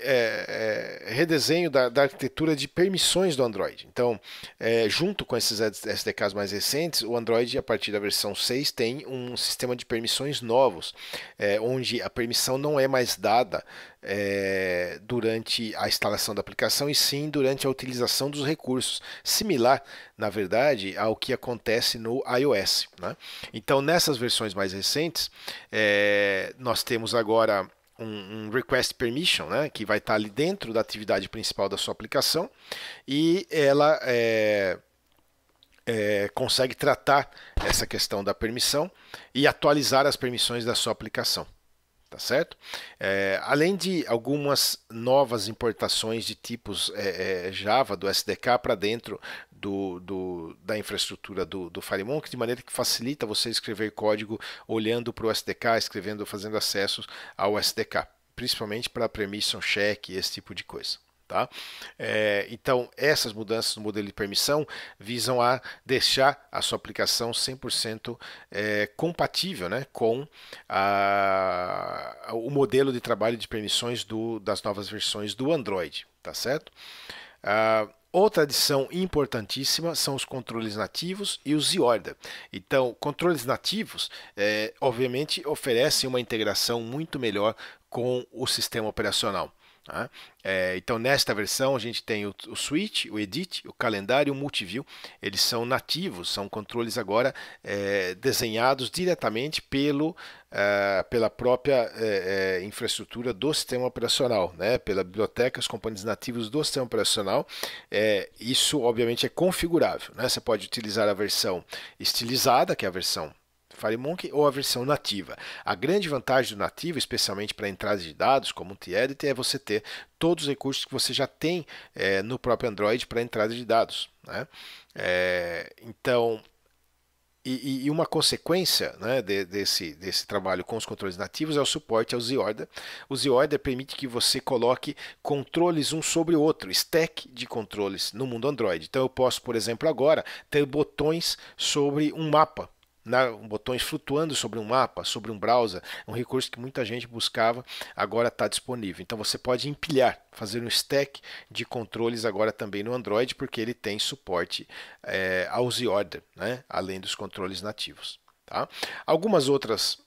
Speaker 1: é, é, redesenho da, da, arquitetura de permissões do Android. Então, é, junto com esses SDKs mais recentes, o Android, a partir da versão 6, tem um sistema de permissões novos, é, onde a permissão não é mais dada é, durante a instalação da aplicação, e sim durante a utilização dos recursos. Similar, na verdade, ao que acontece no iOS. Né? Então, nessas versões mais recentes, é, nós temos agora um, um, request permission, né, que vai estar tá ali dentro da atividade principal da sua aplicação e ela é, é, consegue tratar essa questão da permissão e atualizar as permissões da sua aplicação. Tá certo? É, além de algumas novas importações de tipos é, é, Java do SDK para dentro do, do, da infraestrutura do, do FireMonk, de maneira que facilita você escrever código olhando para o SDK, escrevendo, fazendo acessos ao SDK, principalmente para permission check e esse tipo de coisa. Tá? É, então, essas mudanças no modelo de permissão visam a deixar a sua aplicação 100% é, compatível né, com a, o modelo de trabalho de permissões do, das novas versões do Android. Tá certo? Ah, Outra adição importantíssima são os controles nativos e os IORDA. Então, controles nativos, é, obviamente, oferecem uma integração muito melhor com o sistema operacional. Tá? É, então, nesta versão, a gente tem o, o Switch, o Edit, o calendário e o Multiview. Eles são nativos, são controles agora é, desenhados diretamente pelo, é, pela própria é, é, infraestrutura do sistema operacional, né? pela biblioteca, os componentes nativos do sistema operacional. É, isso, obviamente, é configurável. Né? Você pode utilizar a versão estilizada, que é a versão FireMonkey ou a versão nativa. A grande vantagem do nativo, especialmente para entradas de dados como o T-Edit, é você ter todos os recursos que você já tem é, no próprio Android para entrada de dados. Né? É, então, e, e, uma consequência né, de, desse, desse trabalho com os controles nativos é o suporte ao Z-Order. O Z-Order permite que você coloque controles um sobre o outro, stack de controles no mundo Android. Então eu posso, por exemplo, agora ter botões sobre um mapa na, botões flutuando sobre um mapa, sobre um browser, é um recurso que muita gente buscava, agora está disponível. Então você pode empilhar, fazer um stack de controles agora também no Android, porque ele tem suporte é, ao Z-Order, né? além dos controles nativos. Tá? Algumas outras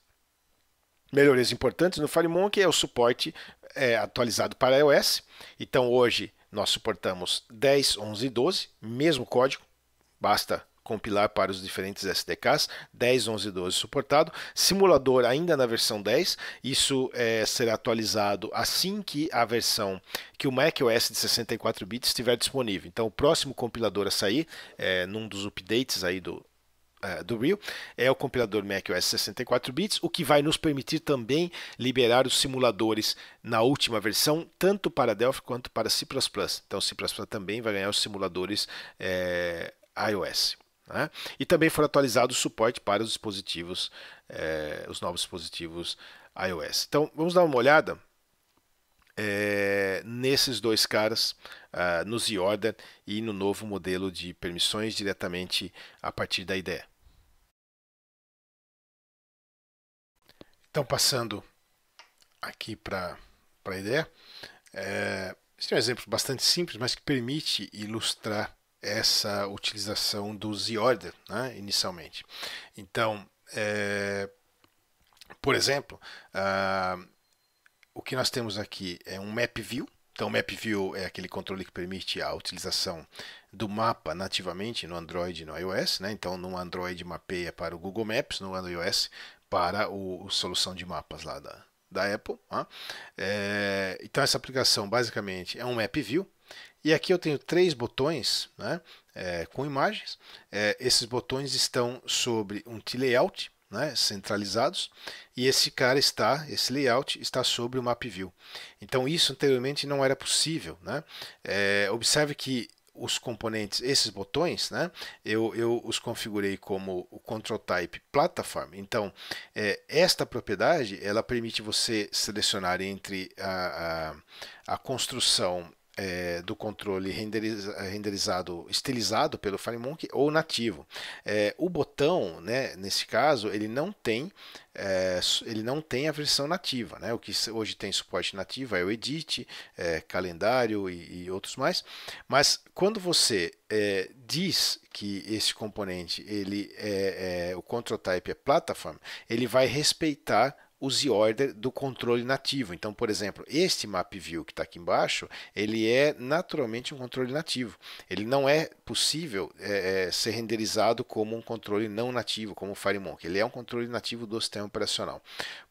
Speaker 1: melhorias importantes no FireMonk é o suporte é, atualizado para iOS. Então hoje nós suportamos 10, 11 e 12, mesmo código, basta compilar para os diferentes SDKs, 10, 11 e 12 suportado, simulador ainda na versão 10, isso é, será atualizado assim que a versão que o macOS de 64 bits estiver disponível. Então o próximo compilador a sair, é, num dos updates aí do, é, do Real, é o compilador macOS 64 bits, o que vai nos permitir também liberar os simuladores na última versão, tanto para Delphi quanto para C++. Então, C++ também vai ganhar os simuladores é, iOS. Né? E também foi atualizado o suporte para os dispositivos, eh, os novos dispositivos iOS. Então vamos dar uma olhada eh, nesses dois caras, ah, no Z-Order e no novo modelo de permissões diretamente a partir da IDE. Então passando aqui para a IDE, é, eh, este é um exemplo bastante simples, mas que permite ilustrar essa utilização do Z-Order, né, inicialmente. Então, é, por exemplo, uh, o que nós temos aqui é um Map View. Então, o Map View é aquele controle que permite a utilização do mapa nativamente no Android e no iOS. Né? Então, no Android mapeia para o Google Maps, no iOS para o, o solução de mapas lá da, da Apple. Né? É, então, essa aplicação basicamente é um Map View e aqui eu tenho três botões né, é, com imagens. É, esses botões estão sobre um T-Layout, né, centralizados, e esse cara está, esse layout está sobre o Map View. Então isso anteriormente não era possível. Né? É, observe que os componentes, esses botões, né? Eu, eu os configurei como o control type platform. Então, é, esta propriedade ela permite você selecionar entre a, a, a construção é, do controle renderiza, eh, renderizado, estilizado pelo FireMonkey ou nativo. É, o botão, né, nesse caso, ele não tem é, ele não tem a versão nativa, né? O que hoje tem suporte nativo é o Edit, é, calendário e, e, outros mais. Mas quando você é, diz que esse componente ele é, é o control type é platform, ele vai respeitar o z-order do controle nativo. Então, por exemplo, este map view que está aqui embaixo, ele é naturalmente um controle nativo. Ele não é possível é, é ser renderizado como um controle não nativo, como o FireMonk. Ele é um controle nativo do sistema operacional.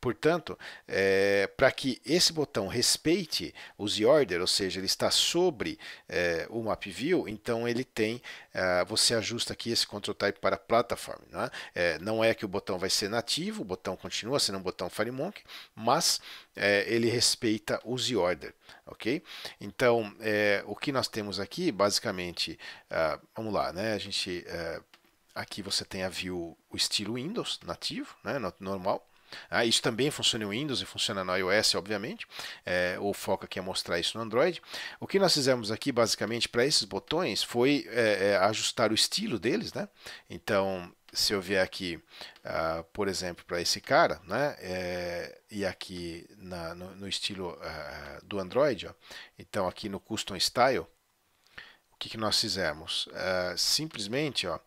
Speaker 1: Portanto, é, para que esse botão respeite o z-order, ou seja, ele está sobre é, o map view, então ele tem, é, você ajusta aqui esse control type para plataforma. Né? É, não é que o botão vai ser nativo, o botão continua sendo um botão Monk, mas é, ele respeita o Z-Order, ok? Então, é, o que nós temos aqui, basicamente, uh, vamos lá, né? A gente, uh, aqui você tem a view, o estilo Windows nativo, né? Normal. Ah, isso também funciona em Windows e funciona no iOS, obviamente. É, o foco aqui é mostrar isso no Android. O que nós fizemos aqui, basicamente, para esses botões foi é, é ajustar o estilo deles, né? Então, se eu vier aqui, uh, por exemplo, para esse cara, né, é, e aqui na, no, no, estilo uh, do Android, ó, então aqui no Custom Style, o que, que nós fizemos? Uh, simplesmente, ó,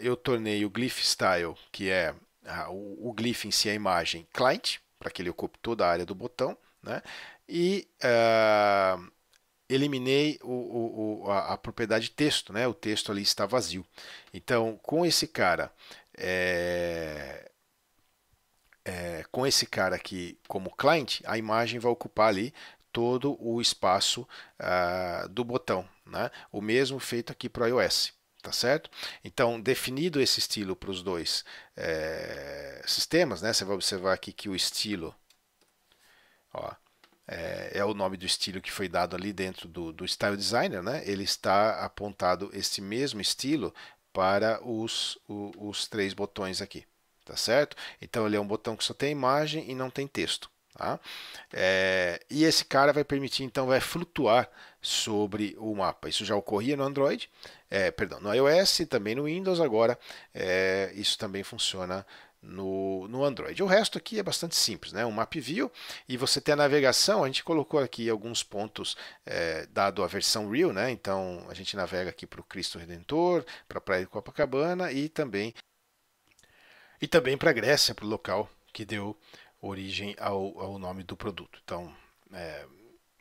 Speaker 1: eu tornei o Glyph Style, que é o, o glyph em si, a imagem, client, para que ele ocupe toda a área do botão, né, e uh, eliminei o, o, a, a, propriedade texto, né? O texto ali está vazio. Então, com esse cara, é, é, com esse cara aqui como client, a imagem vai ocupar ali todo o espaço ah, do botão, né? O mesmo feito aqui para o iOS. Tá certo? Então, definido esse estilo para os dois é, sistemas, né? Você vai observar aqui que o estilo, ó, é, é, o nome do estilo que foi dado ali dentro do, do Style Designer, né? ele está apontado esse mesmo estilo para os, os, os três botões aqui, tá certo? Então ele é um botão que só tem imagem e não tem texto. Tá? É, e esse cara vai permitir, então, vai flutuar sobre o mapa. Isso já ocorria no Android, é, perdão, no iOS, também no Windows agora. É, isso também funciona no, no Android. O resto aqui é bastante simples, né? Um map view e você tem a navegação. A gente colocou aqui alguns pontos é, dado a versão real, né? Então a gente navega aqui para o Cristo Redentor, para a Praia de Copacabana e também e também para a Grécia, para o local que deu origem ao, ao nome do produto. Então é,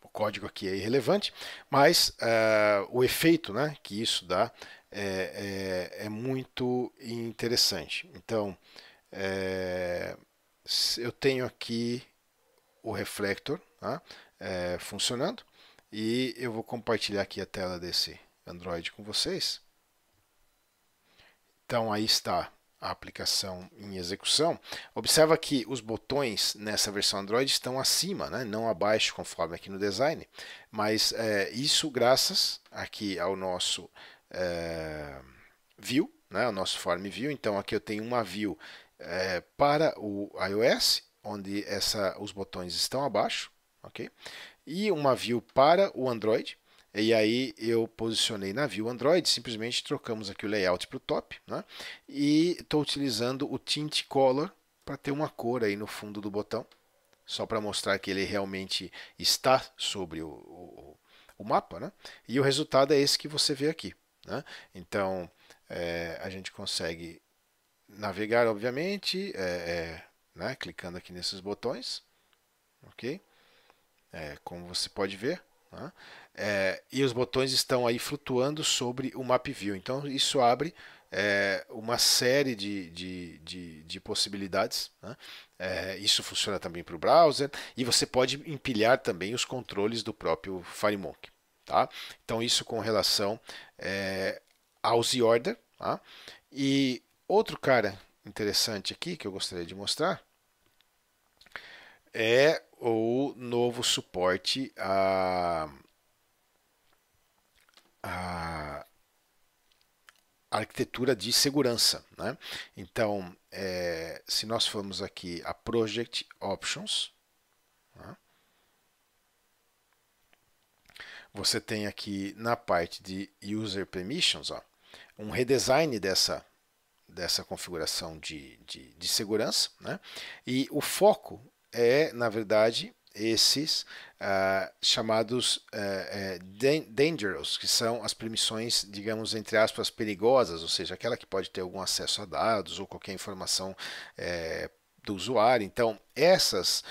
Speaker 1: o código aqui é irrelevante, mas é, o efeito, né? Que isso dá é, é, é muito interessante. Então é, eu tenho aqui o reflector tá? é, funcionando e eu vou compartilhar aqui a tela desse Android com vocês. Então aí está a aplicação em execução. Observa que os botões nessa versão Android estão acima, né? não abaixo, conforme aqui no design, mas é, isso graças aqui ao nosso é, view, né? o nosso form view. Então aqui eu tenho uma view é, para o iOS, onde essa, os botões estão abaixo, ok? E uma view para o Android. E aí eu posicionei na view Android, simplesmente trocamos aqui o layout para o top, né? E estou utilizando o tint color para ter uma cor aí no fundo do botão, só para mostrar que ele realmente está sobre o, o, o mapa, né? E o resultado é esse que você vê aqui, né? Então é, a gente consegue navegar, obviamente, é, é, né, clicando aqui nesses botões, ok? É, como você pode ver. Né? É, e os botões estão aí flutuando sobre o MapView. Então, isso abre é, uma série de, de, de, de possibilidades. Né? É, isso funciona também para o browser. E você pode empilhar também os controles do próprio FireMonk. Tá? Então, isso com relação ao Z-Order. Tá? E Outro cara interessante aqui que eu gostaria de mostrar é o novo suporte a, a arquitetura de segurança. Né? Então, é, se nós formos aqui a Project Options, né? você tem aqui na parte de User Permissions ó, um redesign dessa dessa configuração de, de, de segurança. Né? E o foco é, na verdade, esses ah, chamados eh, eh, dangerous, que são as permissões, digamos, entre aspas, perigosas, ou seja, aquela que pode ter algum acesso a dados ou qualquer informação eh, do usuário. Então, essas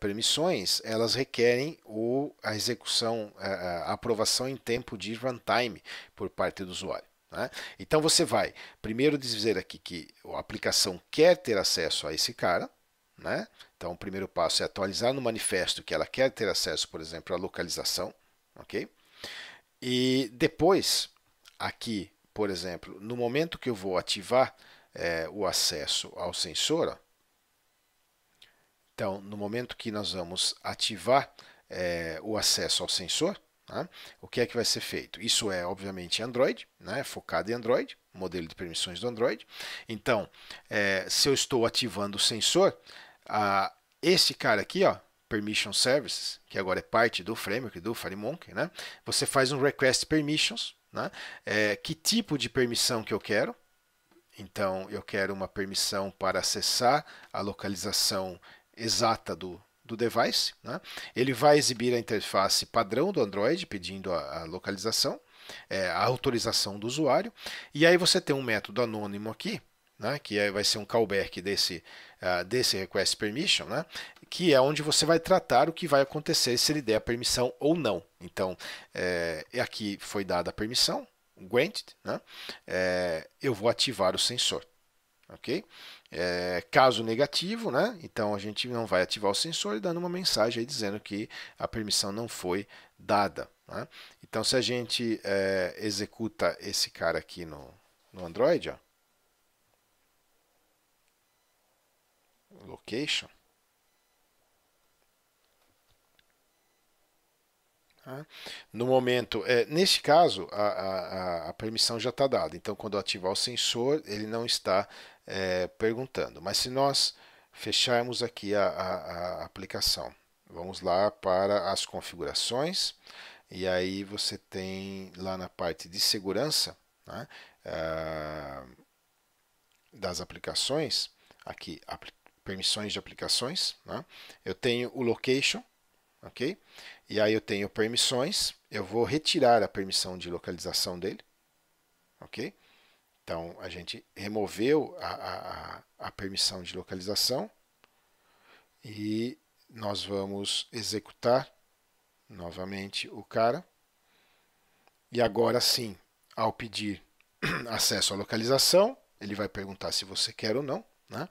Speaker 1: permissões, elas requerem o, a execução, a, a aprovação em tempo de runtime por parte do usuário. Né? Então você vai primeiro dizer aqui que a aplicação quer ter acesso a esse cara. Né? Então o primeiro passo é atualizar no manifesto que ela quer ter acesso, por exemplo, à localização. ok? E depois, aqui, por exemplo, no momento que eu vou ativar é, o acesso ao sensor, então, no momento que nós vamos ativar é, o acesso ao sensor, Tá? O que é que vai ser feito? Isso é, obviamente, Android, né? É focado em Android, modelo de permissões do Android. Então, é, se eu estou ativando o sensor, a, esse cara aqui, ó, Permission Services, que agora é parte do framework do FireMonkey, né? você faz um Request Permissions, né? É, que tipo de permissão que eu quero. Então, eu quero uma permissão para acessar a localização exata do, do device. Né? Ele vai exibir a interface padrão do Android, pedindo a, a localização, é, a autorização do usuário. E aí você tem um método anônimo aqui, né, que é, vai ser um callback desse, uh, desse request permission, né, que é onde você vai tratar o que vai acontecer se ele der a permissão ou não. Então, é, é aqui foi dada a permissão, granted, né, é, eu vou ativar o sensor. ok? É, caso negativo, né? Então a gente não vai ativar o sensor e dando uma mensagem aí dizendo que a permissão não foi dada. Né? Então se a gente é, executa esse cara aqui no, no Android, ó, location, No momento, é, neste caso, a, a, a permissão já está dada. Então, quando ativar o sensor, ele não está é, perguntando. Mas se nós fecharmos aqui a, a, a aplicação, vamos lá para as configurações. E aí você tem lá na parte de segurança né, é, das aplicações, aqui permissões de aplicações, né, eu tenho o location, ok? E aí eu tenho permissões, eu vou retirar a permissão de localização dele, ok? Então, a gente removeu a, a, a permissão de localização e nós vamos executar novamente o cara. E agora sim, ao pedir acesso à localização, ele vai perguntar se você quer ou não, né?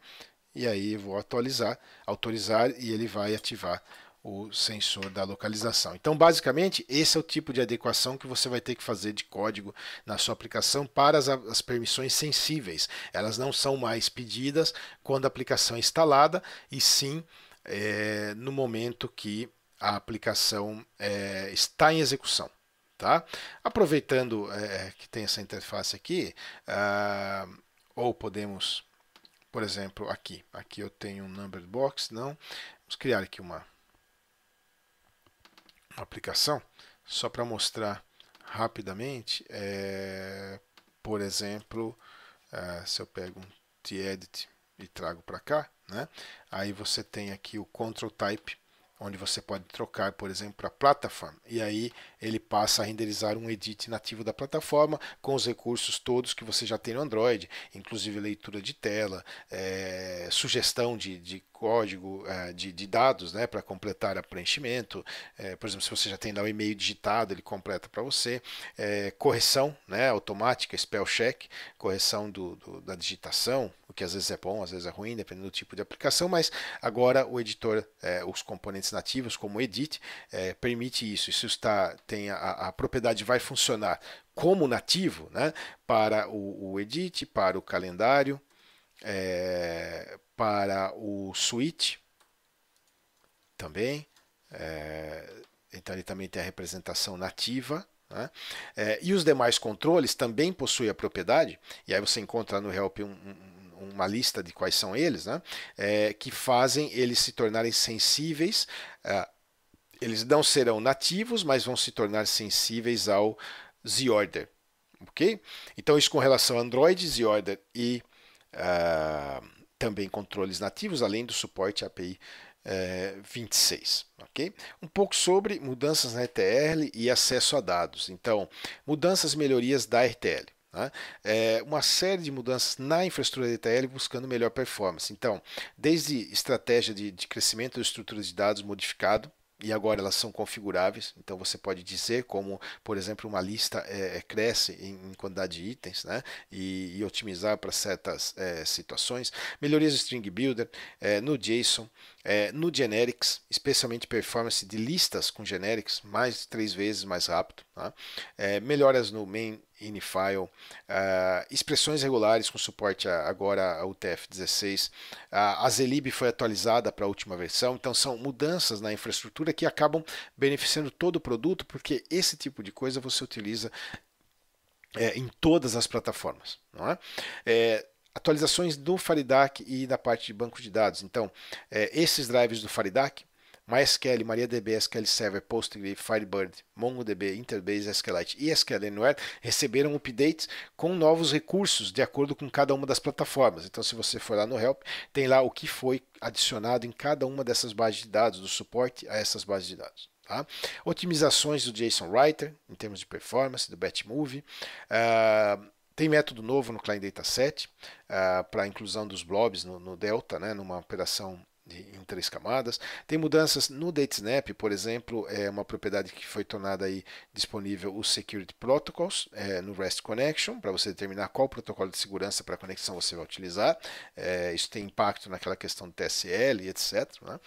Speaker 1: E aí eu vou atualizar, autorizar e ele vai ativar o sensor da localização. Então, basicamente, esse é o tipo de adequação que você vai ter que fazer de código na sua aplicação para as, as permissões sensíveis. Elas não são mais pedidas quando a aplicação é instalada, e sim é, no momento que a aplicação é, está em execução. Tá? Aproveitando é, que tem essa interface aqui, uh, ou podemos, por exemplo, aqui. Aqui eu tenho um number box, não. Vamos criar aqui uma aplicação, só para mostrar rapidamente, é, por exemplo, é, se eu pego um t-edit e trago para cá, né? aí você tem aqui o control type, onde você pode trocar, por exemplo, para plataforma. E aí ele passa a renderizar um edit nativo da plataforma com os recursos todos que você já tem no Android, inclusive leitura de tela, é, sugestão de, de código eh, de, de, dados né, para completar o preenchimento. É, por exemplo, se você já tem lá o e-mail digitado, ele completa para você. É, correção né, automática, spell check, correção do, do, da digitação, o que às vezes é bom, às vezes é ruim, dependendo do tipo de aplicação, mas agora o editor, é, os componentes nativos, como o Edit, é, permite isso. Isso está, tem a, a propriedade vai funcionar como nativo né, para o, o Edit, para o calendário, é, para o Switch também. É, então ele também tem a representação nativa. Né? É, e os demais controles também possuem a propriedade, e aí você encontra no help um, um, uma lista de quais são eles, né? É, que fazem eles se tornarem sensíveis. É, eles não serão nativos, mas vão se tornar sensíveis ao z Order. Ok? Então, isso com relação a Android, z Order e uh, também controles nativos, além do suporte API 26. É, okay? Um pouco sobre mudanças na RTL e acesso a dados. Então, mudanças e melhorias da RTL. Né? É, uma série de mudanças na infraestrutura da ETL buscando melhor performance. Então, desde estratégia de, de crescimento das estruturas de dados modificado, e agora elas são configuráveis, então você pode dizer como, por exemplo, uma lista é, é, cresce em, em, quantidade de itens, né? E, e otimizar para certas é, situações. Melhorias do String Builder é, no JSON, é, no generics, especialmente performance de listas com generics, mais três vezes mais rápido. Tá? É, melhoras no main in uh, expressões regulares com suporte a, agora ao TF16. A, a foi atualizada para a última versão, então são mudanças na infraestrutura que acabam beneficiando todo o produto, porque esse tipo de coisa você utiliza é, em todas as plataformas, não é? é? atualizações do Faridac e da parte de banco de dados. Então, é, esses drives do Faridac, MySQL, MariaDB, SQL Server, PostgreSQL, Firebird, MongoDB, Interbase, SQLite e Anywhere receberam updates com novos recursos de acordo com cada uma das plataformas. Então, se você for lá no Help, tem lá o que foi adicionado em cada uma dessas bases de dados, do suporte a essas bases de dados. Tá? Otimizações do JSON Writer, em termos de performance, do Batch Move. Uh, ah, tem método novo no Client Dataset uh, ah, para inclusão dos blobs no, no Delta, né, numa operação em três camadas. Tem mudanças no DateSnap, por exemplo, é uma propriedade que foi tornada aí disponível o Security Protocols é, no REST Connection, para você determinar qual protocolo de segurança para conexão você vai utilizar. É, isso tem impacto naquela questão do TSL, etc. Né?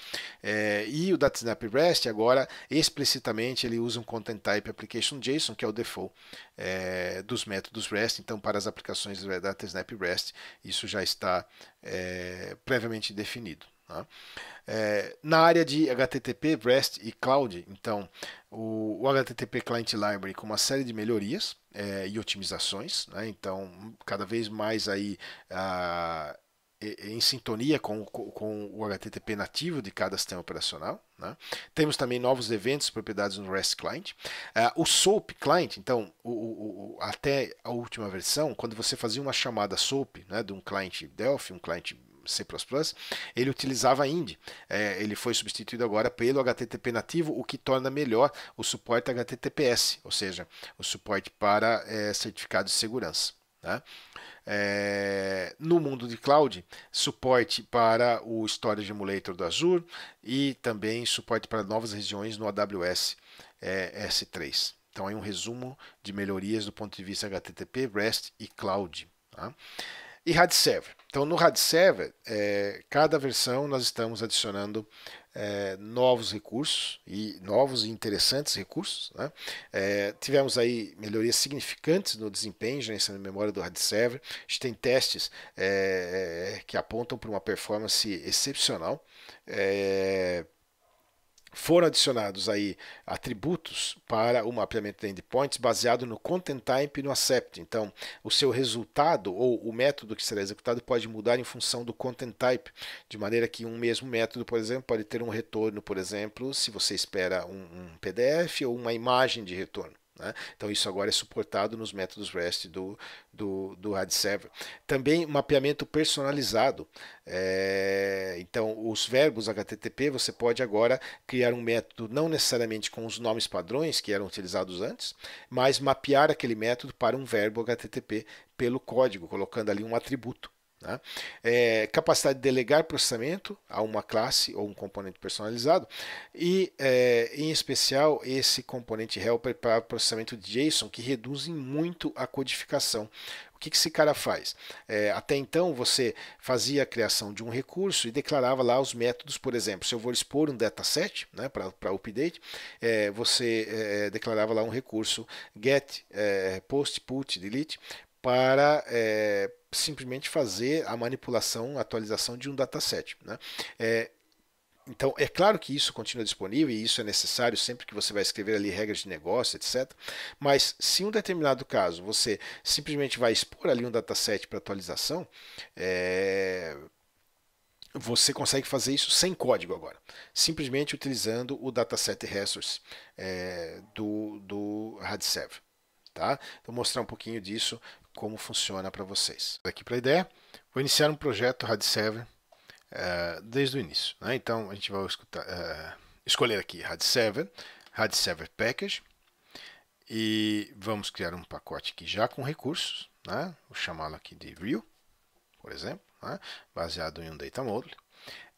Speaker 1: É, e o DateSnap REST agora, explicitamente, ele usa um Content Type Application JSON, que é o default é, dos métodos REST. Então, para as aplicações do DateSnap REST, isso já está é, previamente definido. Tá? É, na área de HTTP, REST e Cloud, então o, o, HTTP Client Library com uma série de melhorias é, e otimizações, né? então cada vez mais aí a, em sintonia com, com, o HTTP nativo de cada sistema operacional. Né? Temos também novos eventos, propriedades no REST Client. Uh, o SOAP Client, então, o, o, até a última versão, quando você fazia uma chamada SOAP né, de um cliente Delphi, um cliente C++, ele utilizava Indy. É, ele foi substituído agora pelo HTTP nativo, o que torna melhor o suporte HTTPS, ou seja, o suporte para é, certificado de segurança. Né? É, no mundo de cloud, suporte para o Storage Emulator do Azure e também suporte para novas regiões no AWS é, S3. Então, aí um resumo de melhorias do ponto de vista HTTP, REST e cloud. Tá? E RAD Server. Então, no RAD Server, é, cada versão nós estamos adicionando é, novos recursos e novos e interessantes recursos. Né? É, tivemos aí melhorias significantes no desempenho, gerenciando de memória do hard server. A gente tem testes é, é, que apontam para uma performance excepcional. É, foram adicionados aí atributos para o mapeamento de endpoints baseado no content type e no accept. Então, o seu resultado ou o método que será executado pode mudar em função do content type, de maneira que um mesmo método, por exemplo, pode ter um retorno, por exemplo, se você espera um, um PDF ou uma imagem de retorno. Né? Então, isso agora é suportado nos métodos REST do, do, do RAD Server. Também mapeamento personalizado. É, então, os verbos HTTP, você pode agora criar um método não necessariamente com os nomes padrões que eram utilizados antes, mas mapear aquele método para um verbo HTTP pelo código, colocando ali um atributo. Né? É, capacidade de delegar processamento a uma classe ou um componente personalizado e, é, em especial, esse componente helper para processamento de JSON que reduzem muito a codificação. O que, que esse cara faz? É, até então você fazia a criação de um recurso e declarava lá os métodos, por exemplo, se eu vou expor um dataset né, para update, é, você é, declarava lá um recurso get, é, post, put, delete para simplesmente fazer a manipulação, a atualização de um dataset. Né? É, então, é claro que isso continua disponível e isso é necessário sempre que você vai escrever ali regras de negócio, etc. Mas se em um determinado caso você simplesmente vai expor ali um dataset para atualização, é, você consegue fazer isso sem código agora, simplesmente utilizando o dataset resource é, do, do HadSev. Tá? Vou então, mostrar um pouquinho disso como funciona para vocês. Daqui para a ideia, vou iniciar um projeto Rad uh, eh, desde o início. Né? Então a gente vai escutar, uh, escolher aqui Rad Server Package e vamos criar um pacote aqui já com recursos. Né? Vou chamá-lo aqui de View, por exemplo, né? baseado em um Data Model.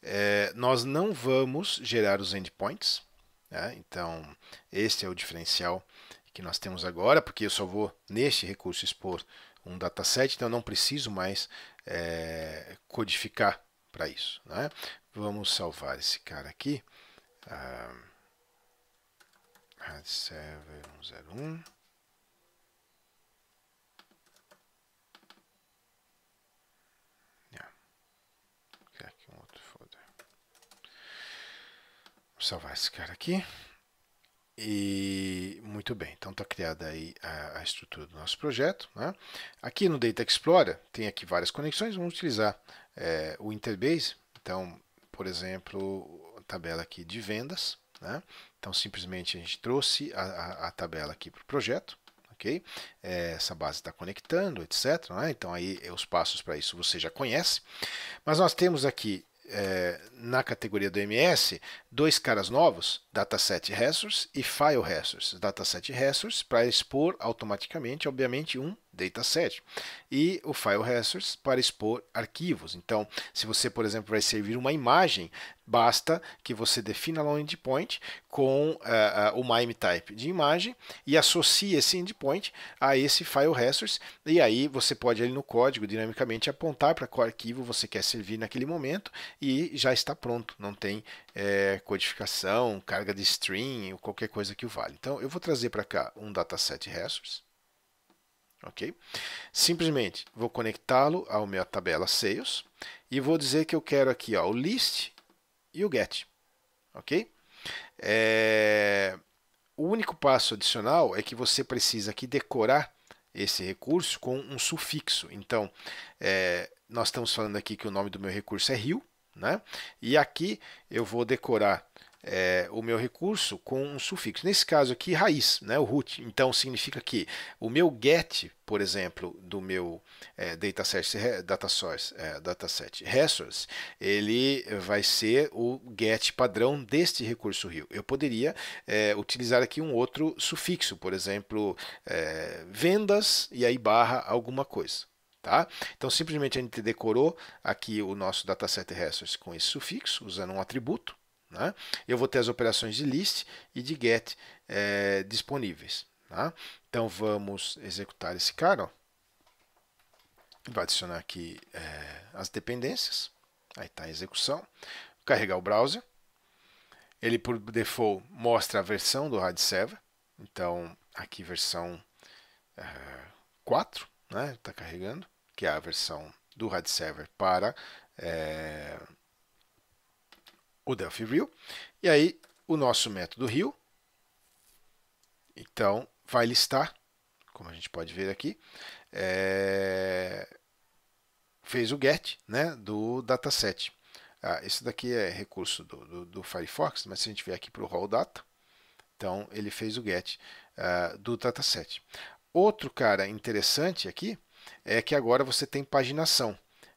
Speaker 1: Eh, nós não vamos gerar os endpoints, né? então este é o diferencial que nós temos agora, porque eu só vou neste recurso expor um dataset, então eu não preciso mais é, codificar para isso. Né? Vamos salvar esse cara aqui. Ah, server 101. Ah, vou salvar esse cara aqui. E muito bem, então está criada aí a, a, estrutura do nosso projeto. Né? Aqui no Data Explorer tem aqui várias conexões, vamos utilizar é, o Interbase. Então, por exemplo, a tabela aqui de vendas. Né? Então, simplesmente a gente trouxe a, a, a tabela aqui para o projeto. Okay? É, essa base está conectando, etc. Né? Então, aí os passos para isso você já conhece. Mas nós temos aqui é, na categoria do MS, dois caras novos, Dataset Resource e File Resource. Dataset Resource para expor automaticamente, obviamente, um dataset e o file resource para expor arquivos. Então, se você, por exemplo, vai servir uma imagem, basta que você defina lá um endpoint com uh, uh, o MIME type de imagem e associe esse endpoint a esse file resource e aí você pode ali no código dinamicamente apontar para qual arquivo você quer servir naquele momento e já está pronto, não tem é, codificação, carga de string ou qualquer coisa que o vale. Então eu vou trazer para cá um dataset resource ok? Simplesmente vou conectá-lo à minha tabela sales e vou dizer que eu quero aqui ó, o list e o get, ok? É... O único passo adicional é que você precisa aqui decorar esse recurso com um sufixo. Então, é... nós estamos falando aqui que o nome do meu recurso é rio, né? E aqui eu vou decorar é, o meu recurso com um sufixo. Nesse caso aqui, raiz, né, o root. Então, significa que o meu get, por exemplo, do meu é, dataset, source é, dataset resource, ele vai ser o get padrão deste recurso rio. Eu poderia é, utilizar aqui um outro sufixo, por exemplo, é, vendas e aí barra alguma coisa. Tá? Então, simplesmente a gente decorou aqui o nosso dataset resource com esse sufixo, usando um atributo, né? Eu vou ter as operações de list e de get é, disponíveis. Tá? Então vamos executar esse cara. Ó. Vai adicionar aqui é, as dependências. Aí está a execução. Carregar o browser. Ele por default mostra a versão do RAD Server. Então aqui versão é, 4 está né? Tá carregando, que é a versão do RAD Server para é, o Delphi Real. E aí o nosso método Rio. Então, vai listar, como a gente pode ver aqui, é, fez o get né, do dataset. Ah, esse daqui é recurso do, do, do, Firefox, mas se a gente vier aqui para o raw data, então ele fez o get ah, do dataset. Outro cara interessante aqui é que agora você tem paginação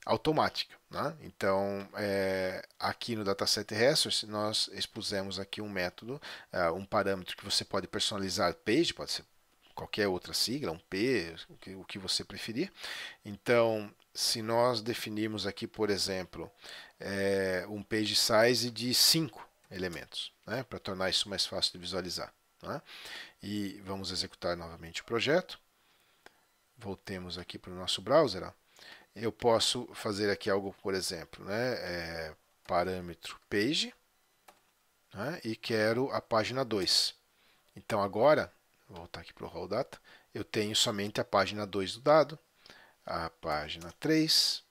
Speaker 1: automática. Né? Então, é, aqui no Dataset Resource, nós expusemos aqui um método, é, um parâmetro que você pode personalizar page, pode ser qualquer outra sigla, um P, o que, o que você preferir. Então, se nós definirmos aqui, por exemplo, é, um page size de 5 elementos, né? para tornar isso mais fácil de visualizar. Né? E vamos executar novamente o projeto. Voltemos aqui para o nosso browser. Ó eu posso fazer aqui algo, por exemplo, né? É, parâmetro page né? e quero a página 2. Então agora, vou voltar aqui para o raw data, eu tenho somente a página 2 do dado, a página 3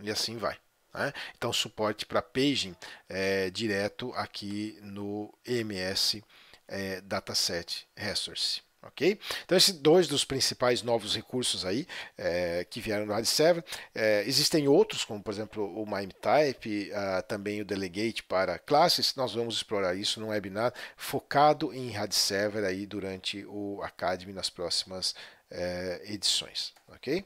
Speaker 1: e assim vai. Né? Então suporte para paging é, direto aqui no MS é, Dataset Resource ok? Então, esses dois dos principais novos recursos aí é, que vieram do hard Server. É, existem outros, como por exemplo o MimeType, uh, também o Delegate para classes. Nós vamos explorar isso num webinar focado em hard Server aí durante o Academy nas próximas é, edições, ok?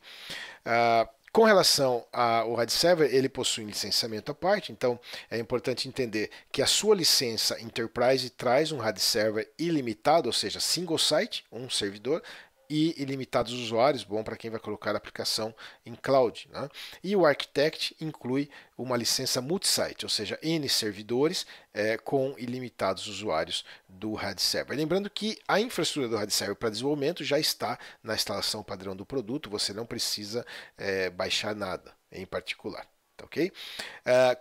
Speaker 1: Uh, com relação ao Red Server, ele possui um licenciamento à parte, então é importante entender que a sua licença Enterprise traz um Red Server ilimitado, ou seja, single site, um servidor, e ilimitados usuários, bom para quem vai colocar a aplicação em cloud. Né? E o Architect inclui uma licença multisite, ou seja, N servidores é, com ilimitados usuários do Red Server. Lembrando que a infraestrutura do Red Server para desenvolvimento já está na instalação padrão do produto, você não precisa é, baixar nada em particular. Tá ok? Uh,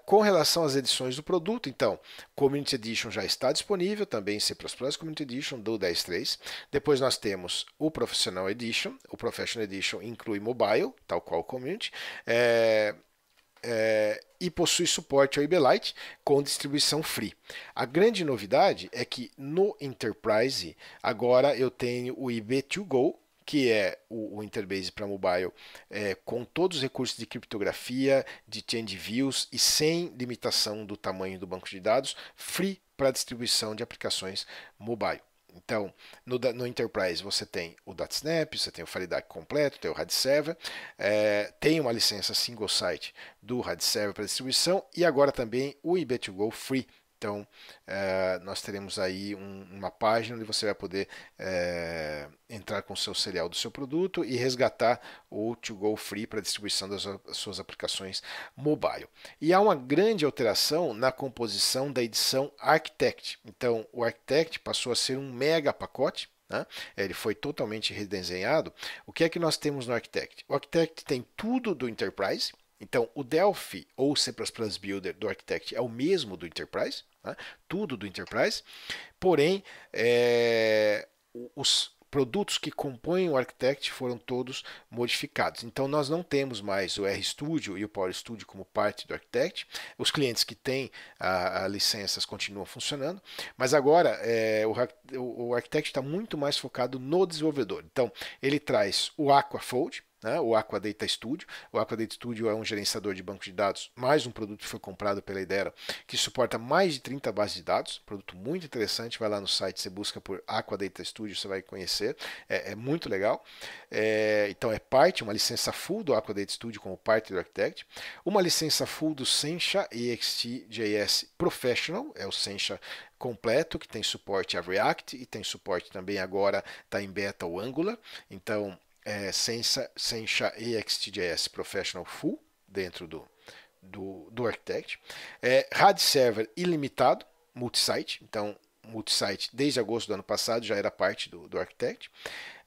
Speaker 1: com relação às edições do produto, então, Community Edition já está disponível, também C++ Community Edition do 10.3. Depois nós temos o Professional Edition. O Professional Edition inclui mobile, tal qual o Community. É, é, e possui suporte ao iBeLite com distribuição free. A grande novidade é que no Enterprise agora eu tenho o IB2Go, que é o, o Interbase para mobile, é, com todos os recursos de criptografia, de change views e sem limitação do tamanho do banco de dados, free para distribuição de aplicações mobile. Então, no, no, Enterprise você tem o DataSnap, você tem o FileDAC completo, tem o RadServer, é, tem uma licença single site do RadServer para distribuição e agora também o IB2Go Free então, é, nós teremos aí um, uma página onde você vai poder é, entrar com o seu serial do seu produto e resgatar o To Go Free para distribuição das suas aplicações mobile. E há uma grande alteração na composição da edição Architect. Então, o Architect passou a ser um mega pacote, né? ele foi totalmente redesenhado. O que é que nós temos no Architect? O Architect tem tudo do Enterprise, então, o Delphi ou C++ Builder do Architect é o mesmo do Enterprise, né? tudo do Enterprise, porém, é, os produtos que compõem o Architect foram todos modificados. Então, nós não temos mais o RStudio e o PowerStudio como parte do Architect. Os clientes que têm a, a licenças continuam funcionando, mas agora é, o, o Architect está muito mais focado no desenvolvedor. Então, ele traz o Aquafold, né, o Data Studio. O Aqua Data Studio é um gerenciador de banco de dados, mais um produto que foi comprado pela Idera, que suporta mais de 30 bases de dados. Produto muito interessante. Vai lá no site, você busca por Aqua Data Studio, você vai conhecer. É, é muito legal. É, então é parte, uma licença full do Aqua Data Studio como parte do Architect. Uma licença full do Sencha EXT.js Professional, é o Sencha completo, que tem suporte a React e tem suporte também agora, está em beta o Angular. Então, é, Sensa, Sencha EXTJS Professional Full dentro do, do, do Architect. É, RAD Server ilimitado, multisite, então multisite desde agosto do ano passado já era parte do, do Architect.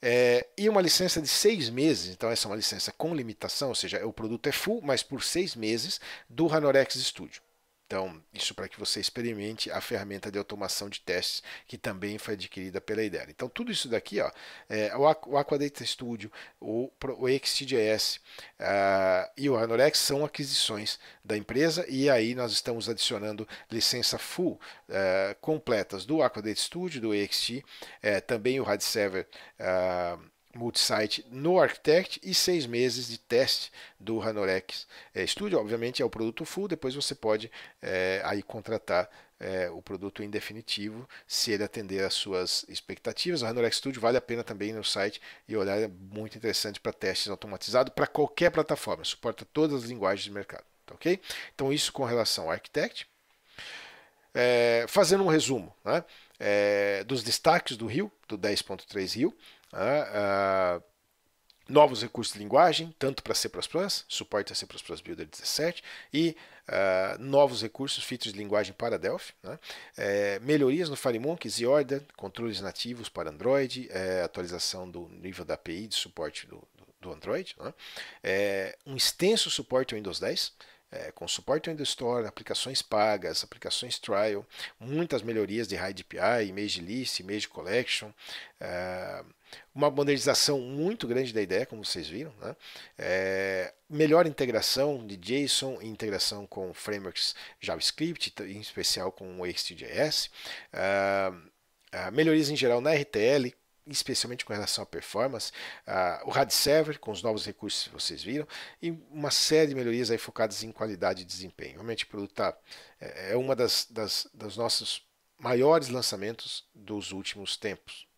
Speaker 1: É, e uma licença de seis meses, então essa é uma licença com limitação, ou seja, o produto é full, mas por seis meses do Hanorex Studio. Então, isso para que você experimente a ferramenta de automação de testes que também foi adquirida pela IDELA. Então, tudo isso daqui, ó, é, o, Aquadata Studio, o, o uh, e o Anorex são aquisições da empresa e aí nós estamos adicionando licença full uh, completas do Aquadata Studio, do EXT, uh, eh, também o Rad Server. Uh, ah, multisite no Architect e seis meses de teste do Hanorex é, Studio. Obviamente é o produto full, depois você pode é, aí contratar é, o produto em definitivo se ele atender às suas expectativas. O Hanorex Studio vale a pena também no site e olhar, é muito interessante para testes automatizados para qualquer plataforma, suporta todas as linguagens de mercado. Tá ok? Então, isso com relação ao Architect. É, fazendo um resumo né, é, dos destaques do Rio, do 10.3 Rio, ah, novos recursos de linguagem, tanto para C++, suporte a C++ Builder 17, e ah, novos recursos, features de linguagem para Delphi, né? é, melhorias no FireMonkey, ZOrder, controles nativos para Android, é, atualização do nível da API de suporte do, do Android, né? é, um extenso suporte ao Windows 10, é, com suporte ao Windows Store, aplicações pagas, aplicações trial, muitas melhorias de RIDE API, Image List, Image Collection, é, uma modernização muito grande da ideia, como vocês viram, né? É, melhor integração de JSON, integração com frameworks JavaScript, em especial com o XGS, uh, é, é, melhorias em geral na RTL, especialmente com relação à performance, uh, o RAD Server, com os novos recursos que vocês viram, e uma série de melhorias aí focadas em qualidade e desempenho. Realmente o produto tá, é, é uma das, das, dos nossos maiores lançamentos dos últimos tempos.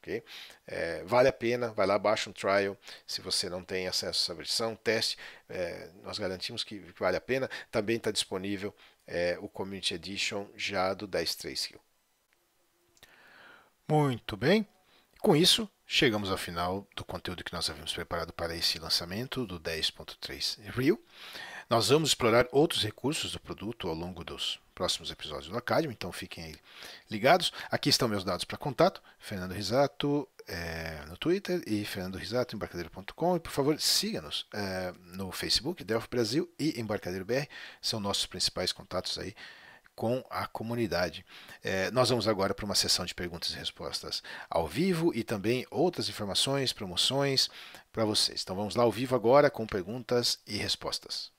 Speaker 1: Okay? É, vale a pena, vai lá, baixa um trial. Se você não tem acesso a essa versão, teste. É, nós garantimos que, que, vale a pena. Também está disponível é, o Community Edition já do 10.3 Hill. Muito bem. Com isso, chegamos ao final do conteúdo que nós havíamos preparado para esse lançamento do 10.3 Rio. Nós vamos explorar outros recursos do produto ao longo dos próximos episódios do Academy, então fiquem aí ligados. Aqui estão meus dados para contato, Fernando Risato é, no Twitter e Fernando Risato, embarcadeiro.com. E por favor, siga-nos é, no Facebook, Delphi Brasil e Embarcadeiro BR, são nossos principais contatos aí com a comunidade. É, nós vamos agora para uma sessão de perguntas e respostas ao vivo e também outras informações, promoções para vocês. Então vamos lá ao vivo agora com perguntas e respostas.